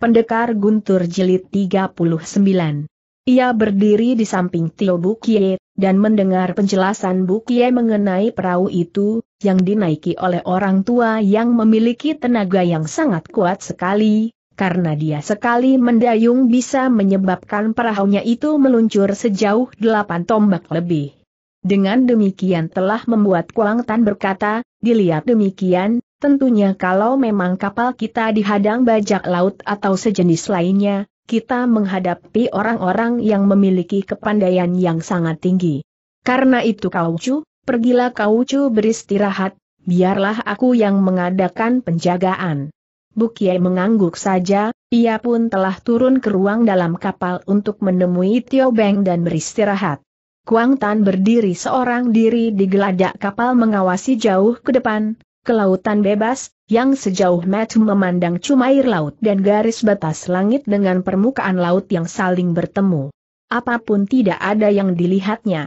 Pendekar Guntur Jilid 39. Ia berdiri di samping Tio Bukie, dan mendengar penjelasan Bukie mengenai perahu itu, yang dinaiki oleh orang tua yang memiliki tenaga yang sangat kuat sekali, karena dia sekali mendayung bisa menyebabkan perahunya itu meluncur sejauh delapan tombak lebih. Dengan demikian telah membuat Kuang Tan berkata, dilihat demikian, Tentunya kalau memang kapal kita dihadang bajak laut atau sejenis lainnya, kita menghadapi orang-orang yang memiliki kepandaian yang sangat tinggi. Karena itu Kaucu, pergilah Kaucu beristirahat, biarlah aku yang mengadakan penjagaan. Bukie mengangguk saja, ia pun telah turun ke ruang dalam kapal untuk menemui Tio Beng dan beristirahat. Kuang Tan berdiri seorang diri di geladak kapal mengawasi jauh ke depan, ke lautan bebas, yang sejauh mata memandang cuma air laut dan garis batas langit dengan permukaan laut yang saling bertemu. Apapun tidak ada yang dilihatnya.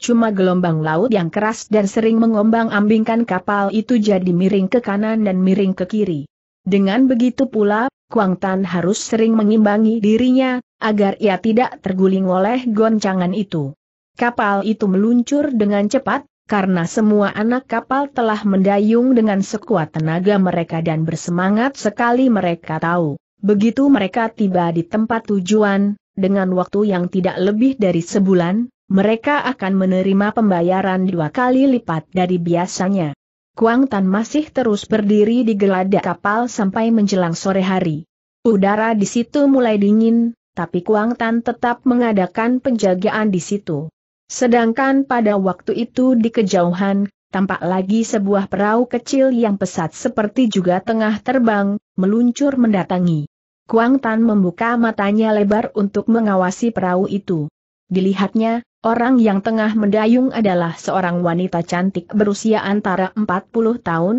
Cuma gelombang laut yang keras dan sering mengombang-ambingkan kapal itu jadi miring ke kanan dan miring ke kiri. Dengan begitu pula, Kuang Tan harus sering mengimbangi dirinya, agar ia tidak terguling oleh goncangan itu. Kapal itu meluncur dengan cepat, karena semua anak kapal telah mendayung dengan sekuat tenaga mereka dan bersemangat sekali mereka tahu. Begitu mereka tiba di tempat tujuan, dengan waktu yang tidak lebih dari sebulan, mereka akan menerima pembayaran dua kali lipat dari biasanya. Kuang Tan masih terus berdiri di geladak kapal sampai menjelang sore hari. Udara di situ mulai dingin, tapi Kuang Tan tetap mengadakan penjagaan di situ. Sedangkan pada waktu itu di kejauhan, tampak lagi sebuah perahu kecil yang pesat seperti juga tengah terbang, meluncur mendatangi. Kuang Tan membuka matanya lebar untuk mengawasi perahu itu. Dilihatnya, orang yang tengah mendayung adalah seorang wanita cantik berusia antara 40 tahun.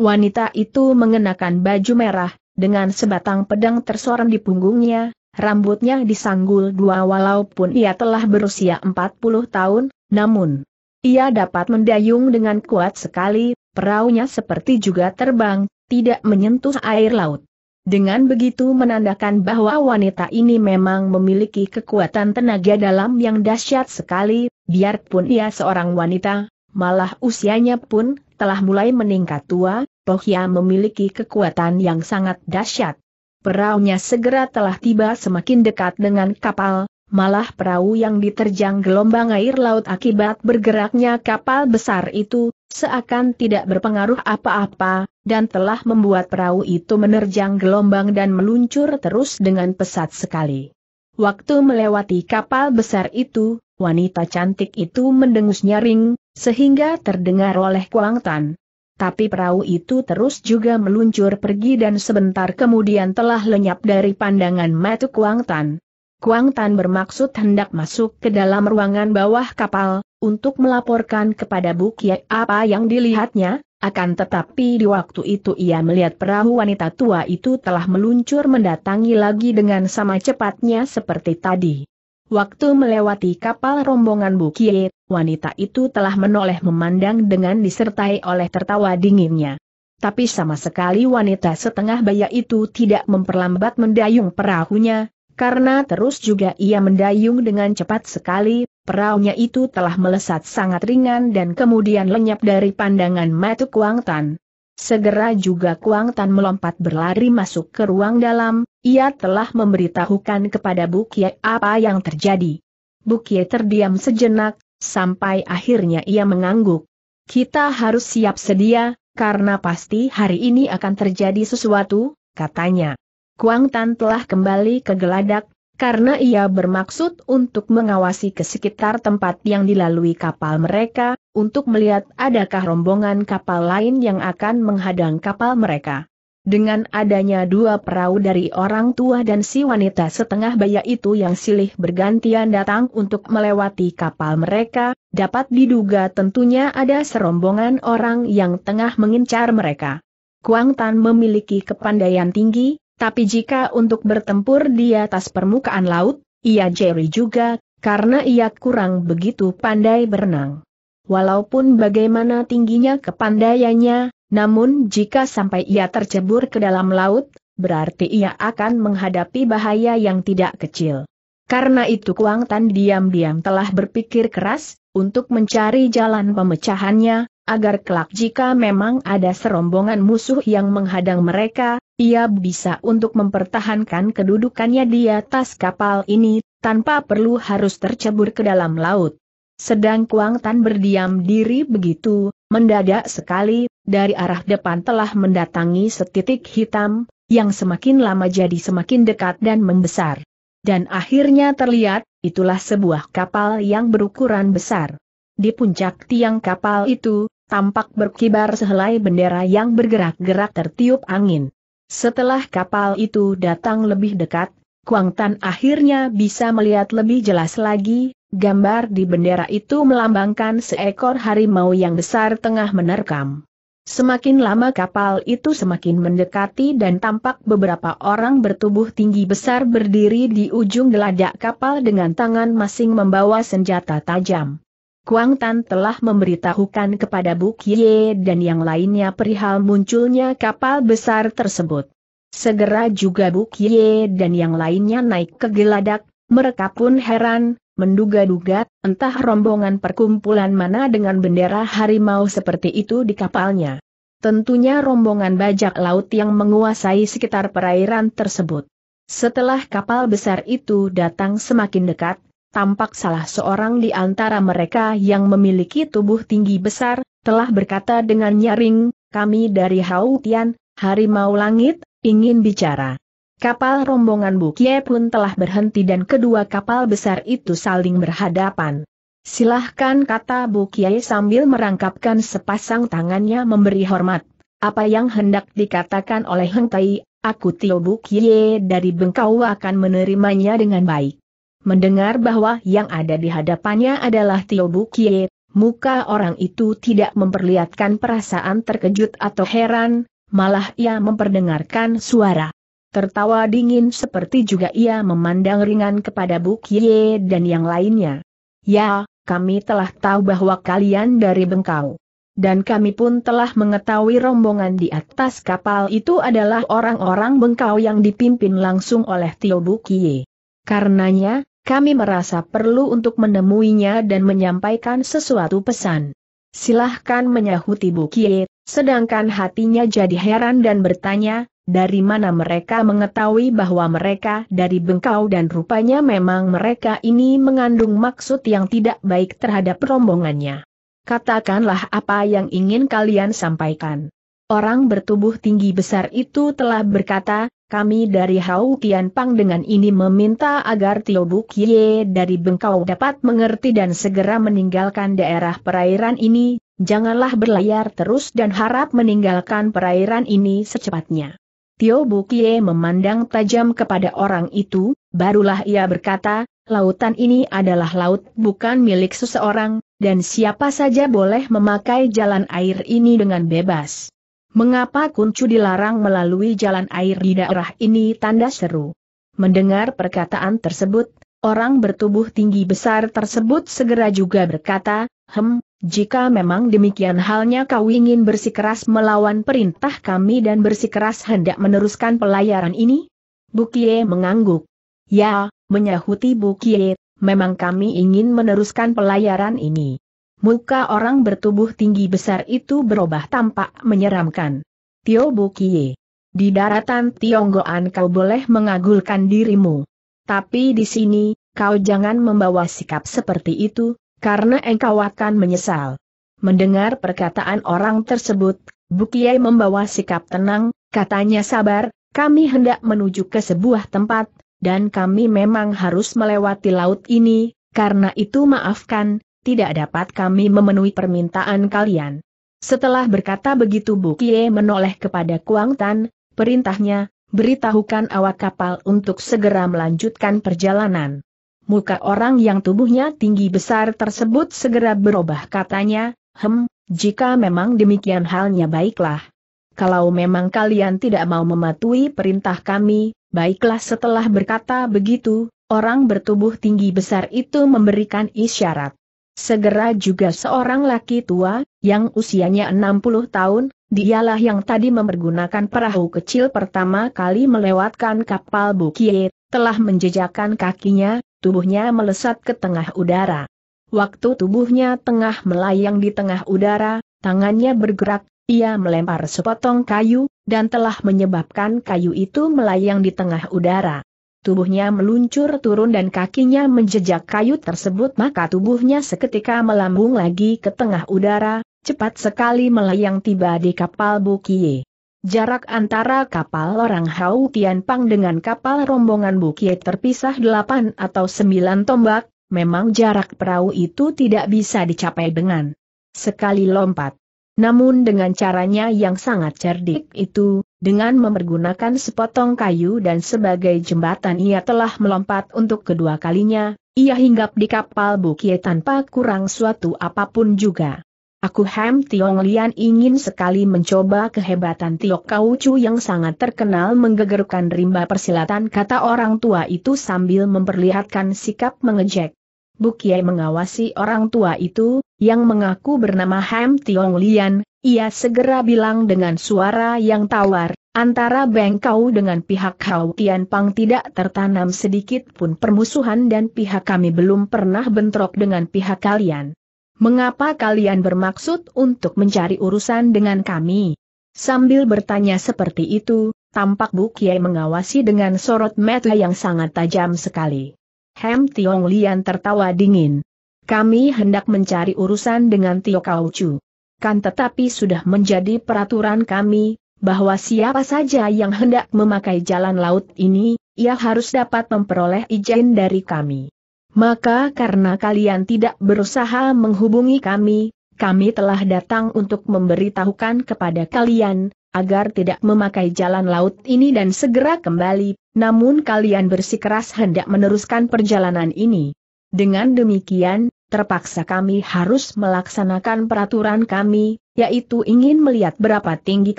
Wanita itu mengenakan baju merah, dengan sebatang pedang tersorong di punggungnya, rambutnya disanggul dua walaupun ia telah berusia 40 tahun, namun ia dapat mendayung dengan kuat sekali, perahunya seperti juga terbang, tidak menyentuh air laut. Dengan begitu menandakan bahwa wanita ini memang memiliki kekuatan tenaga dalam yang dahsyat sekali, biarpun ia seorang wanita, malah usianya pun telah mulai meningkat tua, Pohya memiliki kekuatan yang sangat dahsyat. Perahunya segera telah tiba semakin dekat dengan kapal, malah perahu yang diterjang gelombang air laut akibat bergeraknya kapal besar itu, seakan tidak berpengaruh apa-apa, dan telah membuat perahu itu menerjang gelombang dan meluncur terus dengan pesat sekali. Waktu melewati kapal besar itu, wanita cantik itu mendengus nyaring, sehingga terdengar oleh Kuang Tan. Tapi perahu itu terus juga meluncur pergi dan sebentar kemudian telah lenyap dari pandangan mata Kuang Tan. Kuang Tan bermaksud hendak masuk ke dalam ruangan bawah kapal, untuk melaporkan kepada Bukie apa yang dilihatnya, akan tetapi di waktu itu ia melihat perahu wanita tua itu telah meluncur mendatangi lagi dengan sama cepatnya seperti tadi. Waktu melewati kapal rombongan bukit, wanita itu telah menoleh memandang dengan disertai oleh tertawa dinginnya. Tapi sama sekali wanita setengah baya itu tidak memperlambat mendayung perahunya, karena terus juga ia mendayung dengan cepat sekali, perahunya itu telah melesat sangat ringan dan kemudian lenyap dari pandangan Matu Tan. Segera juga Kuang Tan melompat berlari masuk ke ruang dalam, ia telah memberitahukan kepada Kie apa yang terjadi. Kie terdiam sejenak, sampai akhirnya ia mengangguk. Kita harus siap sedia, karena pasti hari ini akan terjadi sesuatu, katanya. Kuang Tan telah kembali ke geladak, karena ia bermaksud untuk mengawasi ke sekitar tempat yang dilalui kapal mereka, untuk melihat adakah rombongan kapal lain yang akan menghadang kapal mereka. Dengan adanya dua perahu dari orang tua dan si wanita setengah baya itu yang silih bergantian datang untuk melewati kapal mereka, dapat diduga tentunya ada serombongan orang yang tengah mengincar mereka. Kuang Tan memiliki kepandaian tinggi, tapi jika untuk bertempur di atas permukaan laut, ia jeri juga, karena ia kurang begitu pandai berenang. Walaupun bagaimana tingginya kepandaiannya, namun jika sampai ia tercebur ke dalam laut, berarti ia akan menghadapi bahaya yang tidak kecil. Karena itu Kuang Tan diam-diam telah berpikir keras, untuk mencari jalan pemecahannya, agar kelak jika memang ada serombongan musuh yang menghadang mereka, ia bisa untuk mempertahankan kedudukannya di atas kapal ini, tanpa perlu harus tercebur ke dalam laut. Sedang Kuang Tan berdiam diri begitu, mendadak sekali, dari arah depan telah mendatangi setitik hitam, yang semakin lama jadi semakin dekat dan membesar. Dan akhirnya terlihat, itulah sebuah kapal yang berukuran besar. Di puncak tiang kapal itu, tampak berkibar sehelai bendera yang bergerak-gerak tertiup angin. Setelah kapal itu datang lebih dekat, Kuang Tan akhirnya bisa melihat lebih jelas lagi, Gambar di bendera itu melambangkan seekor harimau yang besar tengah menerkam. Semakin lama kapal itu semakin mendekati dan tampak beberapa orang bertubuh tinggi besar berdiri di ujung geladak kapal dengan tangan masing membawa senjata tajam. Kuang Tan telah memberitahukan kepada Bu Kie dan yang lainnya perihal munculnya kapal besar tersebut. Segera juga Bu Kie dan yang lainnya naik ke geladak, mereka pun heran, menduga-duga, entah rombongan perkumpulan mana dengan bendera harimau seperti itu di kapalnya. Tentunya rombongan bajak laut yang menguasai sekitar perairan tersebut. Setelah kapal besar itu datang semakin dekat, tampak salah seorang di antara mereka yang memiliki tubuh tinggi besar, telah berkata dengan nyaring, kami dari Hautian, Harimau Langit, ingin bicara. Kapal rombongan Bukie pun telah berhenti dan kedua kapal besar itu saling berhadapan. Silahkan kata Bukie sambil merangkapkan sepasang tangannya memberi hormat. Apa yang hendak dikatakan oleh Heng Tai, aku Tio Bukie dari Bengkau akan menerimanya dengan baik. Mendengar bahwa yang ada di hadapannya adalah Tio Bukie, muka orang itu tidak memperlihatkan perasaan terkejut atau heran, malah ia memperdengarkan suara Tertawa dingin seperti juga ia memandang ringan kepada Buk Ye dan yang lainnya. Ya, kami telah tahu bahwa kalian dari Bengkau. Dan kami pun telah mengetahui rombongan di atas kapal itu adalah orang-orang Bengkau yang dipimpin langsung oleh Tio Buk Ye. Karenanya, kami merasa perlu untuk menemuinya dan menyampaikan sesuatu pesan. Silahkan menyahuti Bukie, sedangkan hatinya jadi heran dan bertanya, dari mana mereka mengetahui bahwa mereka dari bengkau dan rupanya memang mereka ini mengandung maksud yang tidak baik terhadap rombongannya. Katakanlah apa yang ingin kalian sampaikan. Orang bertubuh tinggi besar itu telah berkata, kami dari Hau Tian Pang dengan ini meminta agar Tio Buk Ye dari Bengkau dapat mengerti dan segera meninggalkan daerah perairan ini, janganlah berlayar terus dan harap meninggalkan perairan ini secepatnya. Tio Bukie memandang tajam kepada orang itu, barulah ia berkata, lautan ini adalah laut bukan milik seseorang, dan siapa saja boleh memakai jalan air ini dengan bebas. Mengapa kuncu dilarang melalui jalan air di daerah ini tanda seru? Mendengar perkataan tersebut, orang bertubuh tinggi besar tersebut segera juga berkata, Hem, jika memang demikian halnya kau ingin bersikeras melawan perintah kami dan bersikeras hendak meneruskan pelayaran ini? Bukie mengangguk. Ya, menyahuti Bukie, memang kami ingin meneruskan pelayaran ini. Muka orang bertubuh tinggi besar itu berubah tampak menyeramkan. Tio Bukie. Di daratan Tionggoan kau boleh mengagulkan dirimu. Tapi di sini, kau jangan membawa sikap seperti itu, karena engkau akan menyesal. Mendengar perkataan orang tersebut, Bukiai membawa sikap tenang, katanya sabar, kami hendak menuju ke sebuah tempat, dan kami memang harus melewati laut ini, karena itu maafkan, tidak dapat kami memenuhi permintaan kalian. Setelah berkata begitu Bukie menoleh kepada Kuang Tan, perintahnya, beritahukan awak kapal untuk segera melanjutkan perjalanan. Muka orang yang tubuhnya tinggi besar tersebut segera berubah katanya, hem, jika memang demikian halnya baiklah. Kalau memang kalian tidak mau mematuhi perintah kami, baiklah setelah berkata begitu, orang bertubuh tinggi besar itu memberikan isyarat. Segera juga seorang laki tua, yang usianya 60 tahun, dialah yang tadi mempergunakan perahu kecil pertama kali melewatkan kapal Bukie, telah menjejakkan kakinya, tubuhnya melesat ke tengah udara. Waktu tubuhnya tengah melayang di tengah udara, tangannya bergerak, ia melempar sepotong kayu, dan telah menyebabkan kayu itu melayang di tengah udara. Tubuhnya meluncur turun dan kakinya menjejak kayu tersebut maka tubuhnya seketika melambung lagi ke tengah udara, cepat sekali melayang tiba di kapal Bukie. Jarak antara kapal orang Hau Tian Pang dengan kapal rombongan Bukie terpisah 8 atau 9 tombak, memang jarak perahu itu tidak bisa dicapai dengan sekali lompat. Namun dengan caranya yang sangat cerdik itu, dengan memergunakan sepotong kayu dan sebagai jembatan ia telah melompat untuk kedua kalinya, ia hinggap di kapal Bukie tanpa kurang suatu apapun juga. Aku Ham Tiong Lian ingin sekali mencoba kehebatan Tiok Kau Chu yang sangat terkenal menggegerkan rimba persilatan kata orang tua itu sambil memperlihatkan sikap mengejek. Bukie mengawasi orang tua itu, yang mengaku bernama Ham Tiong Lian, ia segera bilang dengan suara yang tawar, antara Beng Kau dengan pihak kau Tian Pang tidak tertanam sedikit pun permusuhan dan pihak kami belum pernah bentrok dengan pihak kalian. Mengapa kalian bermaksud untuk mencari urusan dengan kami? Sambil bertanya seperti itu, tampak Bu Kiai mengawasi dengan sorot mata yang sangat tajam sekali. Hem Tiong Lian tertawa dingin. Kami hendak mencari urusan dengan Tio Chu. Kan tetapi sudah menjadi peraturan kami, bahwa siapa saja yang hendak memakai jalan laut ini, ia harus dapat memperoleh izin dari kami. Maka karena kalian tidak berusaha menghubungi kami, kami telah datang untuk memberitahukan kepada kalian, agar tidak memakai jalan laut ini dan segera kembali, namun kalian bersikeras hendak meneruskan perjalanan ini. Dengan demikian, terpaksa kami harus melaksanakan peraturan kami, yaitu ingin melihat berapa tinggi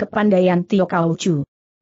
kepandaian Tio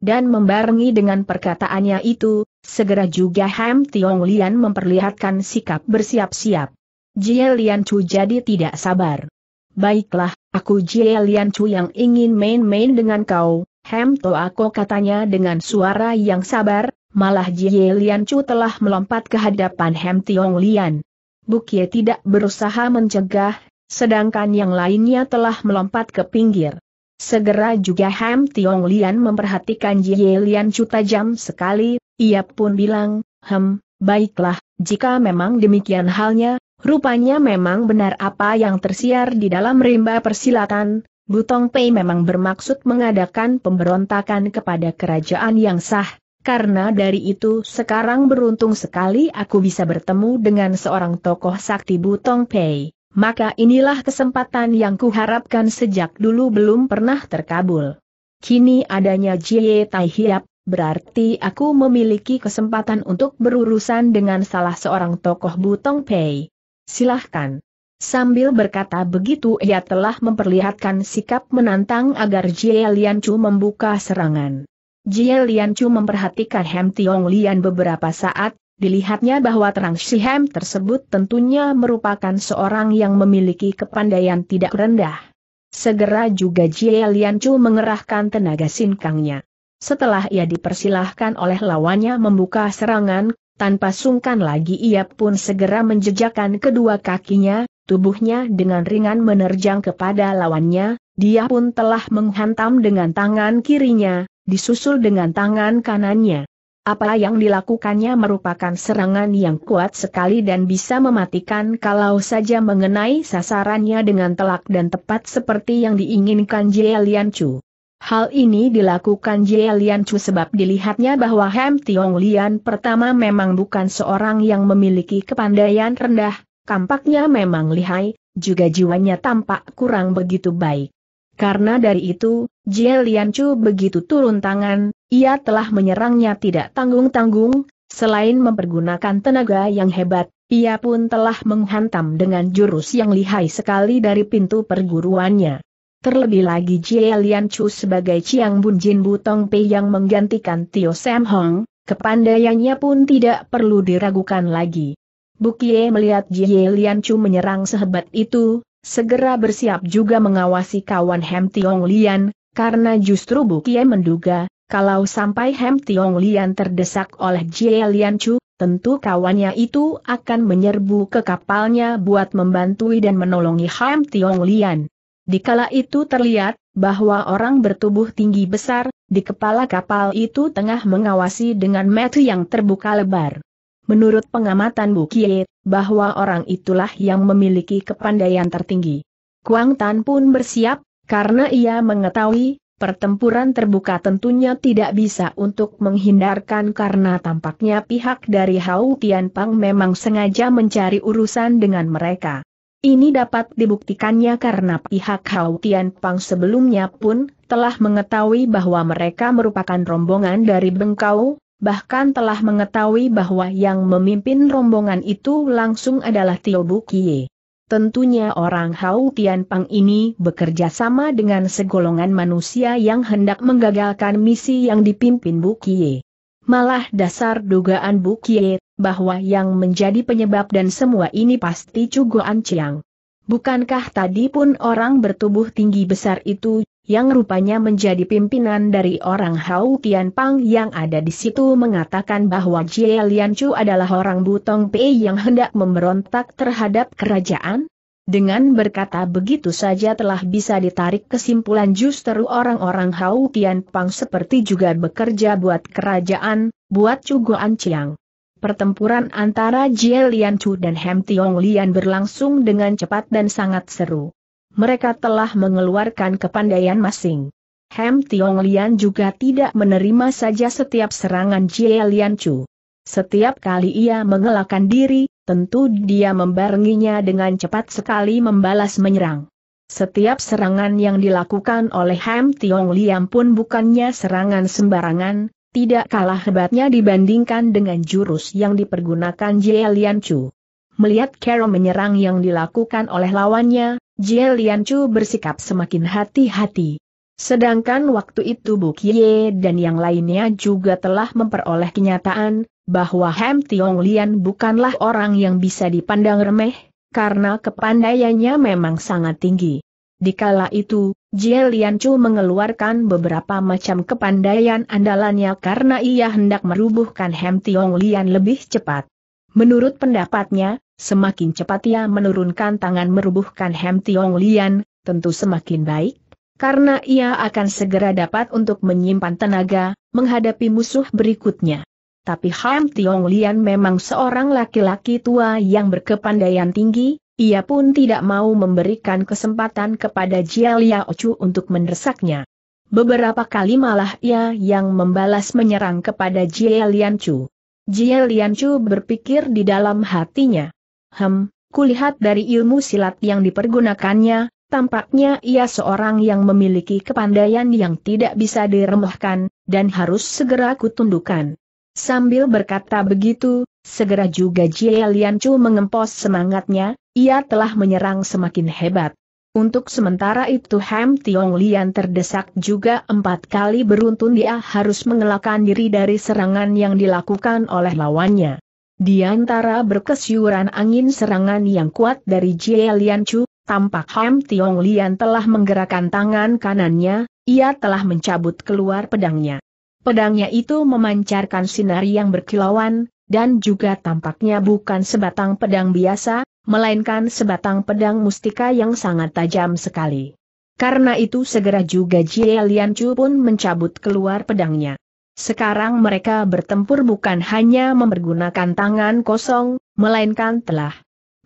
dan membarengi dengan perkataannya itu, segera juga Ham Tiong Lian memperlihatkan sikap bersiap-siap. Jie Lian Chu jadi tidak sabar. Baiklah, aku Jie Lian Chu yang ingin main-main dengan kau, Ham Toako katanya dengan suara yang sabar, malah Jie Lian Chu telah melompat ke hadapan Ham Tiong Lian. Bukie tidak berusaha mencegah, sedangkan yang lainnya telah melompat ke pinggir. Segera juga Ham Tiong Lian memperhatikan Jie Lian Chu tajam sekali, ia pun bilang, Hem, baiklah, jika memang demikian halnya, rupanya memang benar apa yang tersiar di dalam rimba persilatan, Butong Pei memang bermaksud mengadakan pemberontakan kepada kerajaan yang sah, karena dari itu sekarang beruntung sekali aku bisa bertemu dengan seorang tokoh sakti Butong Pei. Maka inilah kesempatan yang kuharapkan sejak dulu belum pernah terkabul. Kini adanya Jie Tai Hiap, berarti aku memiliki kesempatan untuk berurusan dengan salah seorang tokoh Butong Pei. Silahkan. Sambil berkata begitu ia telah memperlihatkan sikap menantang agar Jie Lian Chu membuka serangan. Jie Lian Chu memperhatikan Hem Tiong Lian beberapa saat, Dilihatnya bahwa terang Sihem tersebut tentunya merupakan seorang yang memiliki kepandaian tidak rendah. Segera juga Jie Lian Chu mengerahkan tenaga sinkangnya. Setelah ia dipersilahkan oleh lawannya membuka serangan, tanpa sungkan lagi ia pun segera menjejakkan kedua kakinya, tubuhnya dengan ringan menerjang kepada lawannya, dia pun telah menghantam dengan tangan kirinya, disusul dengan tangan kanannya. Apa yang dilakukannya merupakan serangan yang kuat sekali dan bisa mematikan kalau saja mengenai sasarannya dengan telak dan tepat seperti yang diinginkan Jie Lian Chu. Hal ini dilakukan Jie Lian Chu sebab dilihatnya bahwa Hem Tiong Lian pertama memang bukan seorang yang memiliki kepandaian rendah, kampaknya memang lihai, juga jiwanya tampak kurang begitu baik. Karena dari itu, Jie Lian Chu begitu turun tangan, ia telah menyerangnya tidak tanggung-tanggung, selain mempergunakan tenaga yang hebat, ia pun telah menghantam dengan jurus yang lihai sekali dari pintu perguruannya. Terlebih lagi Jie Lian Chu sebagai Chiang Bun Jin Butong Pei yang menggantikan Tio Sam Hong, kepandaiannya pun tidak perlu diragukan lagi. Bukie melihat Jie Lian Chu menyerang sehebat itu, segera bersiap juga mengawasi kawan Hem Tiong Lian, karena justru Bukie menduga, kalau sampai Hem Tiong Lian terdesak oleh Jie Lian Chu, tentu kawannya itu akan menyerbu ke kapalnya buat membantui dan menolongi Hem Tiong Lian. kala itu terlihat, bahwa orang bertubuh tinggi besar, di kepala kapal itu tengah mengawasi dengan mata yang terbuka lebar. Menurut pengamatan Bu Kie, bahwa orang itulah yang memiliki kepandaian tertinggi. Kuang Tan pun bersiap, karena ia mengetahui, Pertempuran terbuka tentunya tidak bisa untuk menghindarkan karena tampaknya pihak dari Hau Tianpang memang sengaja mencari urusan dengan mereka. Ini dapat dibuktikannya karena pihak Hau Tianpang sebelumnya pun telah mengetahui bahwa mereka merupakan rombongan dari Bengkau, bahkan telah mengetahui bahwa yang memimpin rombongan itu langsung adalah Tio Bukie. Tentunya orang Hau Pang ini bekerja sama dengan segolongan manusia yang hendak menggagalkan misi yang dipimpin Bukie. Malah dasar dugaan Bukie, bahwa yang menjadi penyebab dan semua ini pasti Cugoan Ciang. Bukankah tadi pun orang bertubuh tinggi besar itu yang rupanya menjadi pimpinan dari orang Hau Tian Pang yang ada di situ mengatakan bahwa Jie Lian Chu adalah orang Butong Pei yang hendak memberontak terhadap kerajaan? Dengan berkata begitu saja telah bisa ditarik kesimpulan justru orang-orang Hau Tian Pang seperti juga bekerja buat kerajaan, buat Cugoan Chiang. Pertempuran antara Jie Lian Chu dan Hem Tiong Lian berlangsung dengan cepat dan sangat seru mereka telah mengeluarkan kepandaian masing. Hem Tiong Lian juga tidak menerima saja setiap serangan Jie Lian Chu. Setiap kali ia mengelakkan diri, tentu dia membarenginya dengan cepat sekali membalas menyerang. Setiap serangan yang dilakukan oleh Hem Tiong Liam pun bukannya serangan sembarangan, tidak kalah hebatnya dibandingkan dengan jurus yang dipergunakan Jie Lian Chu. Melihat Carol menyerang yang dilakukan oleh lawannya, Jie Chu bersikap semakin hati-hati. Sedangkan waktu itu Bu Kie dan yang lainnya juga telah memperoleh kenyataan, bahwa Hem Tiong Lian bukanlah orang yang bisa dipandang remeh, karena kepandaiannya memang sangat tinggi. Dikala itu, Jie Chu mengeluarkan beberapa macam kepandaian andalannya karena ia hendak merubuhkan Hem Tiong Lian lebih cepat. Menurut pendapatnya, semakin cepat ia menurunkan tangan merubuhkan Hem Tiong Lian, tentu semakin baik, karena ia akan segera dapat untuk menyimpan tenaga, menghadapi musuh berikutnya. Tapi Hem Tiong Lian memang seorang laki-laki tua yang berkepandaian tinggi, ia pun tidak mau memberikan kesempatan kepada Jia Liao Chu untuk mendesaknya. Beberapa kali malah ia yang membalas menyerang kepada Jia Lian Chu. Jie Lianchu berpikir di dalam hatinya. Hem, kulihat dari ilmu silat yang dipergunakannya, tampaknya ia seorang yang memiliki kepandaian yang tidak bisa diremehkan, dan harus segera kutundukkan. Sambil berkata begitu, segera juga Jie Lianchu mengempos semangatnya, ia telah menyerang semakin hebat. Untuk sementara itu Ham Tiong Lian terdesak juga empat kali beruntun dia harus mengelakkan diri dari serangan yang dilakukan oleh lawannya. Di antara berkesyuran angin serangan yang kuat dari Jie Lian Chu, tampak Ham Tiong Lian telah menggerakkan tangan kanannya, ia telah mencabut keluar pedangnya. Pedangnya itu memancarkan sinar yang berkilauan, dan juga tampaknya bukan sebatang pedang biasa, melainkan sebatang pedang mustika yang sangat tajam sekali. Karena itu segera juga Jie Lian Chu pun mencabut keluar pedangnya. Sekarang mereka bertempur bukan hanya mempergunakan tangan kosong, melainkan telah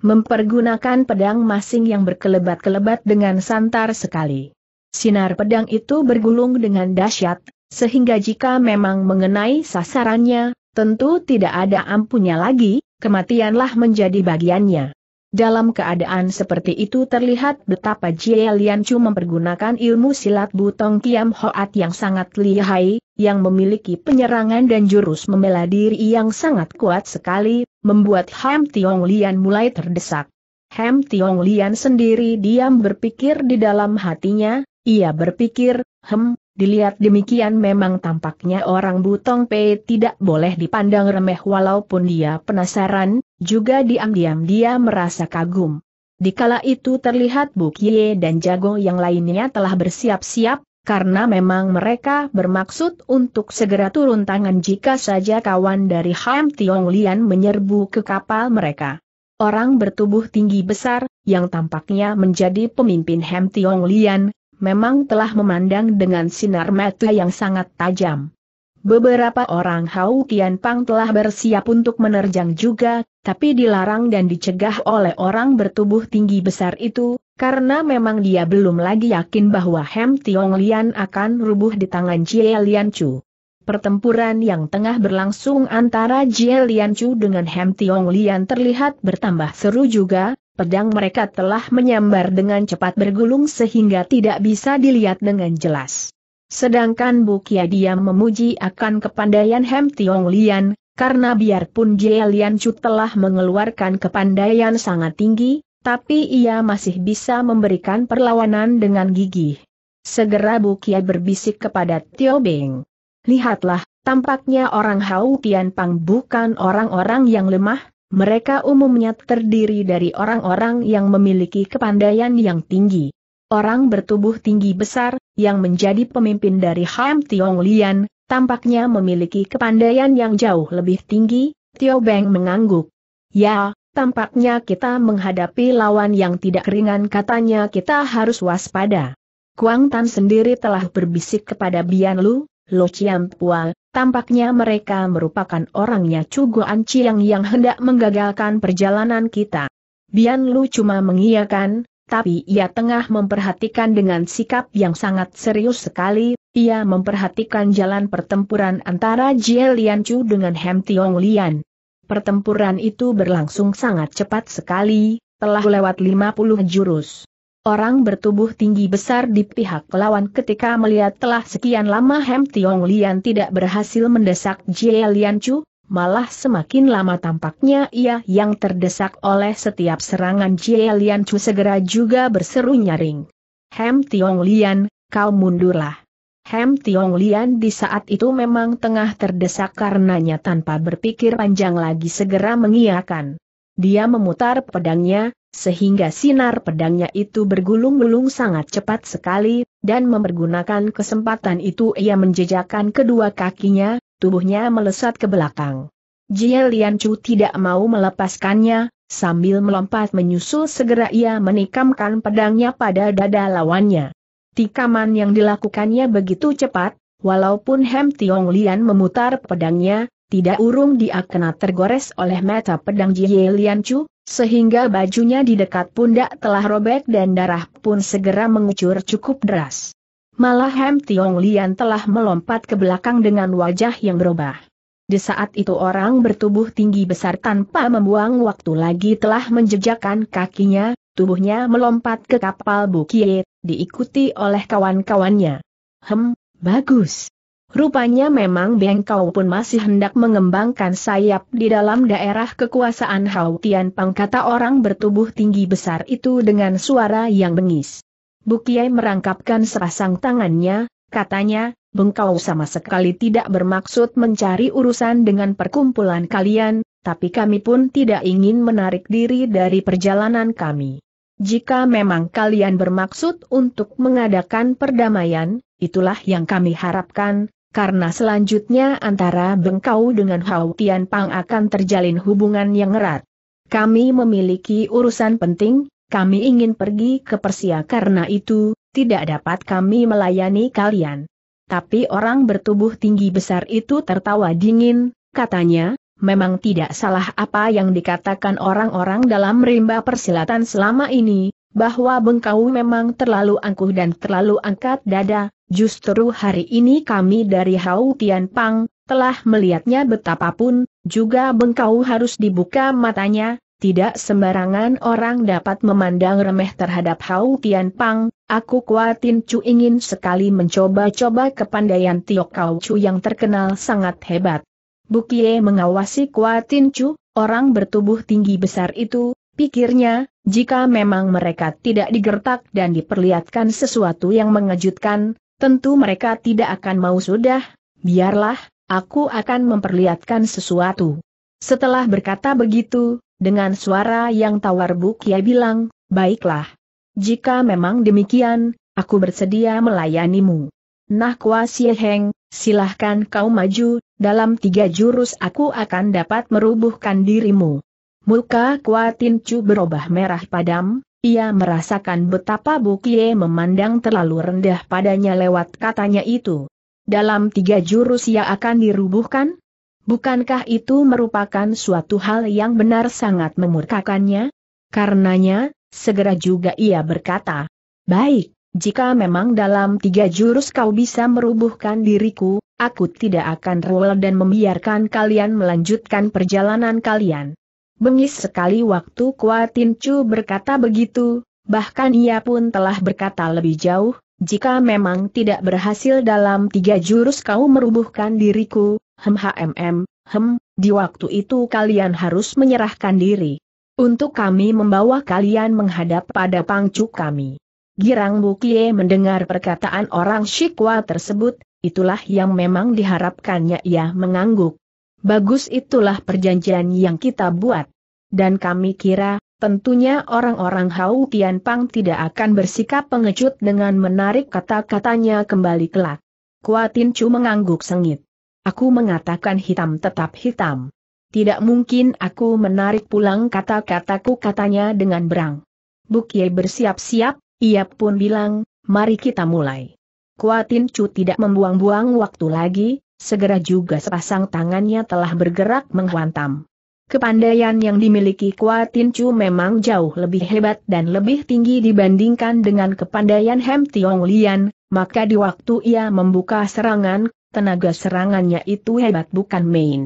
mempergunakan pedang masing yang berkelebat-kelebat dengan santar sekali. Sinar pedang itu bergulung dengan dahsyat, sehingga jika memang mengenai sasarannya, tentu tidak ada ampunnya lagi, kematianlah menjadi bagiannya. Dalam keadaan seperti itu terlihat betapa Jie Lian Chu mempergunakan ilmu silat Butong Kiam Hoat yang sangat lihai, yang memiliki penyerangan dan jurus membela diri yang sangat kuat sekali, membuat Ham Tiong Lian mulai terdesak. Ham Tiong Lian sendiri diam berpikir di dalam hatinya, ia berpikir, hem, Dilihat demikian memang tampaknya orang Butong Pei tidak boleh dipandang remeh walaupun dia penasaran, juga diam-diam dia merasa kagum. Di kala itu terlihat Bukie dan Jago yang lainnya telah bersiap-siap, karena memang mereka bermaksud untuk segera turun tangan jika saja kawan dari Ham Tiong Lian menyerbu ke kapal mereka. Orang bertubuh tinggi besar, yang tampaknya menjadi pemimpin Ham Tiong Lian, memang telah memandang dengan sinar mata yang sangat tajam. Beberapa orang Hau Tian Pang telah bersiap untuk menerjang juga, tapi dilarang dan dicegah oleh orang bertubuh tinggi besar itu, karena memang dia belum lagi yakin bahwa Hem Tiong Lian akan rubuh di tangan Jie Lian Chu. Pertempuran yang tengah berlangsung antara Jie Lian Chu dengan Hem Tiong Lian terlihat bertambah seru juga, pedang mereka telah menyambar dengan cepat bergulung sehingga tidak bisa dilihat dengan jelas. Sedangkan Bukia diam memuji akan kepandaian Hem Tiong Lian, karena biarpun Jie Lian Chu telah mengeluarkan kepandaian sangat tinggi, tapi ia masih bisa memberikan perlawanan dengan gigih. Segera Bukia berbisik kepada Tio Beng. Lihatlah, tampaknya orang Hau Tian Pang bukan orang-orang yang lemah, mereka umumnya terdiri dari orang-orang yang memiliki kepandaian yang tinggi. Orang bertubuh tinggi besar, yang menjadi pemimpin dari Ham Tiong Lian, tampaknya memiliki kepandaian yang jauh lebih tinggi, Tio Beng mengangguk. Ya, tampaknya kita menghadapi lawan yang tidak ringan katanya kita harus waspada. Kuang Tan sendiri telah berbisik kepada Bian Lu, Lo Chiam Pua, Tampaknya mereka merupakan orangnya Cugo Anciang yang hendak menggagalkan perjalanan kita. Bian Lu cuma mengiyakan, tapi ia tengah memperhatikan dengan sikap yang sangat serius sekali, ia memperhatikan jalan pertempuran antara Jie Lian Chu dengan Hem Tiong Lian. Pertempuran itu berlangsung sangat cepat sekali, telah lewat 50 jurus. Orang bertubuh tinggi besar di pihak lawan ketika melihat telah sekian lama Hem Tiong Lian tidak berhasil mendesak Jie Lian Chu, malah semakin lama tampaknya ia yang terdesak oleh setiap serangan Jie Lian Chu segera juga berseru nyaring. Hem Tiong Lian, kau mundurlah. Hem Tiong Lian di saat itu memang tengah terdesak karenanya tanpa berpikir panjang lagi segera mengiakan. Dia memutar pedangnya, sehingga sinar pedangnya itu bergulung-gulung sangat cepat sekali, dan mempergunakan kesempatan itu ia menjejakkan kedua kakinya, tubuhnya melesat ke belakang. Jie Lian Chu tidak mau melepaskannya, sambil melompat menyusul segera ia menikamkan pedangnya pada dada lawannya. Tikaman yang dilakukannya begitu cepat, walaupun Hem Tiong Lian memutar pedangnya, tidak urung dia kena tergores oleh mata pedang Jie Lian Chu, sehingga bajunya di dekat pundak telah robek dan darah pun segera mengucur cukup deras. Malah Hem Tiong Lian telah melompat ke belakang dengan wajah yang berubah. Di saat itu orang bertubuh tinggi besar tanpa membuang waktu lagi telah menjejakkan kakinya, tubuhnya melompat ke kapal bukit, diikuti oleh kawan-kawannya. Hem, bagus. Rupanya memang bengkau pun masih hendak mengembangkan sayap di dalam daerah kekuasaan Hau Tian Pang kata orang bertubuh tinggi besar itu dengan suara yang bengis. Bukiai merangkapkan serasang tangannya, katanya, Bengkau sama sekali tidak bermaksud mencari urusan dengan perkumpulan kalian, tapi kami pun tidak ingin menarik diri dari perjalanan kami. Jika memang kalian bermaksud untuk mengadakan perdamaian, itulah yang kami harapkan, karena selanjutnya antara Bengkau dengan Hau Tian Pang akan terjalin hubungan yang erat. Kami memiliki urusan penting, kami ingin pergi ke Persia karena itu, tidak dapat kami melayani kalian. Tapi orang bertubuh tinggi besar itu tertawa dingin, katanya, memang tidak salah apa yang dikatakan orang-orang dalam rimba persilatan selama ini, bahwa Bengkau memang terlalu angkuh dan terlalu angkat dada, Justru hari ini kami dari Hau Tian Pang, telah melihatnya betapapun, juga bengkau harus dibuka matanya, tidak sembarangan orang dapat memandang remeh terhadap Hau Tian Pang, aku kuatin Chu ingin sekali mencoba-coba kepandaian Tiok Kau Chu yang terkenal sangat hebat. Bukie mengawasi kuatin Chu, orang bertubuh tinggi besar itu, pikirnya, jika memang mereka tidak digertak dan diperlihatkan sesuatu yang mengejutkan, Tentu mereka tidak akan mau sudah, biarlah, aku akan memperlihatkan sesuatu. Setelah berkata begitu, dengan suara yang tawar Bukia bilang, baiklah. Jika memang demikian, aku bersedia melayanimu. Nah Kwa Heng, silahkan kau maju, dalam tiga jurus aku akan dapat merubuhkan dirimu. Muka Kwa Tin berubah merah padam, ia merasakan betapa Bukie memandang terlalu rendah padanya lewat katanya itu. Dalam tiga jurus ia akan dirubuhkan? Bukankah itu merupakan suatu hal yang benar sangat memurkakannya? Karenanya, segera juga ia berkata, Baik, jika memang dalam tiga jurus kau bisa merubuhkan diriku, aku tidak akan rewel dan membiarkan kalian melanjutkan perjalanan kalian. Bengis sekali waktu Kuatin Chu berkata begitu, bahkan ia pun telah berkata lebih jauh, jika memang tidak berhasil dalam tiga jurus kau merubuhkan diriku, hem hmm, hem, di waktu itu kalian harus menyerahkan diri. Untuk kami membawa kalian menghadap pada pangcu kami. Girang Bukie mendengar perkataan orang Shikwa tersebut, itulah yang memang diharapkannya ia mengangguk. Bagus itulah perjanjian yang kita buat. Dan kami kira, tentunya orang-orang Hau Tian Pang tidak akan bersikap pengecut dengan menarik kata-katanya kembali kelak. Kuatin Chu mengangguk sengit. Aku mengatakan hitam tetap hitam. Tidak mungkin aku menarik pulang kata-kataku katanya dengan berang. Bukye bersiap-siap, ia pun bilang, mari kita mulai. Kuatin Chu tidak membuang-buang waktu lagi, segera juga sepasang tangannya telah bergerak menghantam. Kepandaian yang dimiliki Kuatin Chu memang jauh lebih hebat dan lebih tinggi dibandingkan dengan kepandaian Hem Tiong Lian, maka di waktu ia membuka serangan, tenaga serangannya itu hebat bukan main.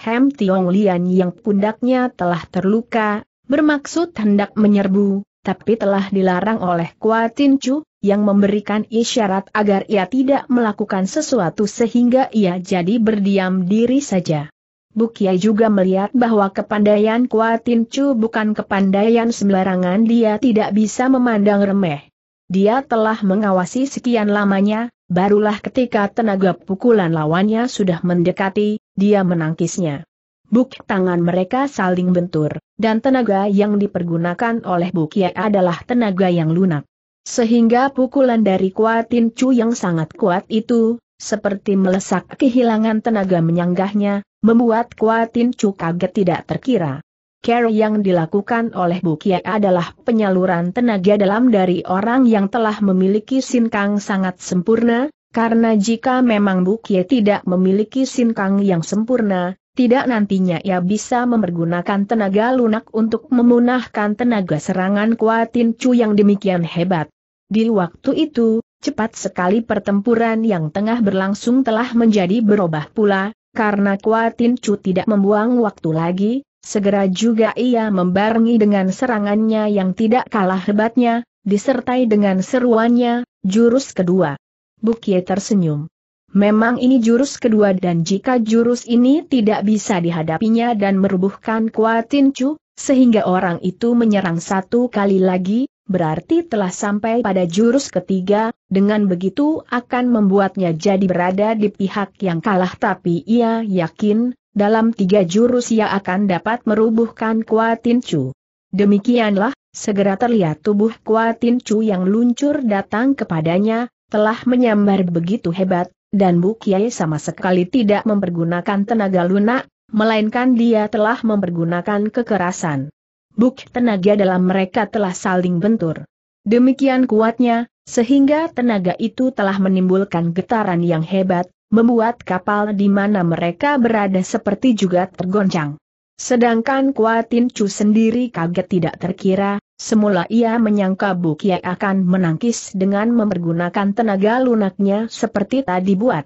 Hem Tiong Lian yang pundaknya telah terluka, bermaksud hendak menyerbu, tapi telah dilarang oleh Kuatin Chu, yang memberikan isyarat agar ia tidak melakukan sesuatu sehingga ia jadi berdiam diri saja. Bukiai juga melihat bahwa kepandaian Kuatin Chu bukan kepandaian sembarangan dia tidak bisa memandang remeh. Dia telah mengawasi sekian lamanya, barulah ketika tenaga pukulan lawannya sudah mendekati, dia menangkisnya. Buk tangan mereka saling bentur, dan tenaga yang dipergunakan oleh Bukiai adalah tenaga yang lunak. Sehingga pukulan dari Kuatin Chu yang sangat kuat itu, seperti melesak kehilangan tenaga menyanggahnya, membuat Kuatin Chu kaget tidak terkira. Care yang dilakukan oleh Bu Kie adalah penyaluran tenaga dalam dari orang yang telah memiliki sinkang sangat sempurna, karena jika memang Bu Kie tidak memiliki sinkang yang sempurna, tidak nantinya ia bisa mempergunakan tenaga lunak untuk memunahkan tenaga serangan Kuatin cu yang demikian hebat. Di waktu itu, cepat sekali pertempuran yang tengah berlangsung telah menjadi berubah pula, karena Kuatin cu tidak membuang waktu lagi, segera juga ia membarengi dengan serangannya yang tidak kalah hebatnya, disertai dengan seruannya, jurus kedua. Bukie tersenyum. Memang ini jurus kedua dan jika jurus ini tidak bisa dihadapinya dan merubuhkan Kuatin cu, sehingga orang itu menyerang satu kali lagi, berarti telah sampai pada jurus ketiga, dengan begitu akan membuatnya jadi berada di pihak yang kalah tapi ia yakin, dalam tiga jurus ia akan dapat merubuhkan Kuatin cu. Demikianlah, segera terlihat tubuh Kuatin cu yang luncur datang kepadanya, telah menyambar begitu hebat, dan Bu Kiai sama sekali tidak mempergunakan tenaga lunak, melainkan dia telah mempergunakan kekerasan. Buk tenaga dalam mereka telah saling bentur. Demikian kuatnya, sehingga tenaga itu telah menimbulkan getaran yang hebat, membuat kapal di mana mereka berada seperti juga tergoncang. Sedangkan Kuatin Chu sendiri kaget tidak terkira, semula ia menyangka Bukia akan menangkis dengan mempergunakan tenaga lunaknya seperti tadi buat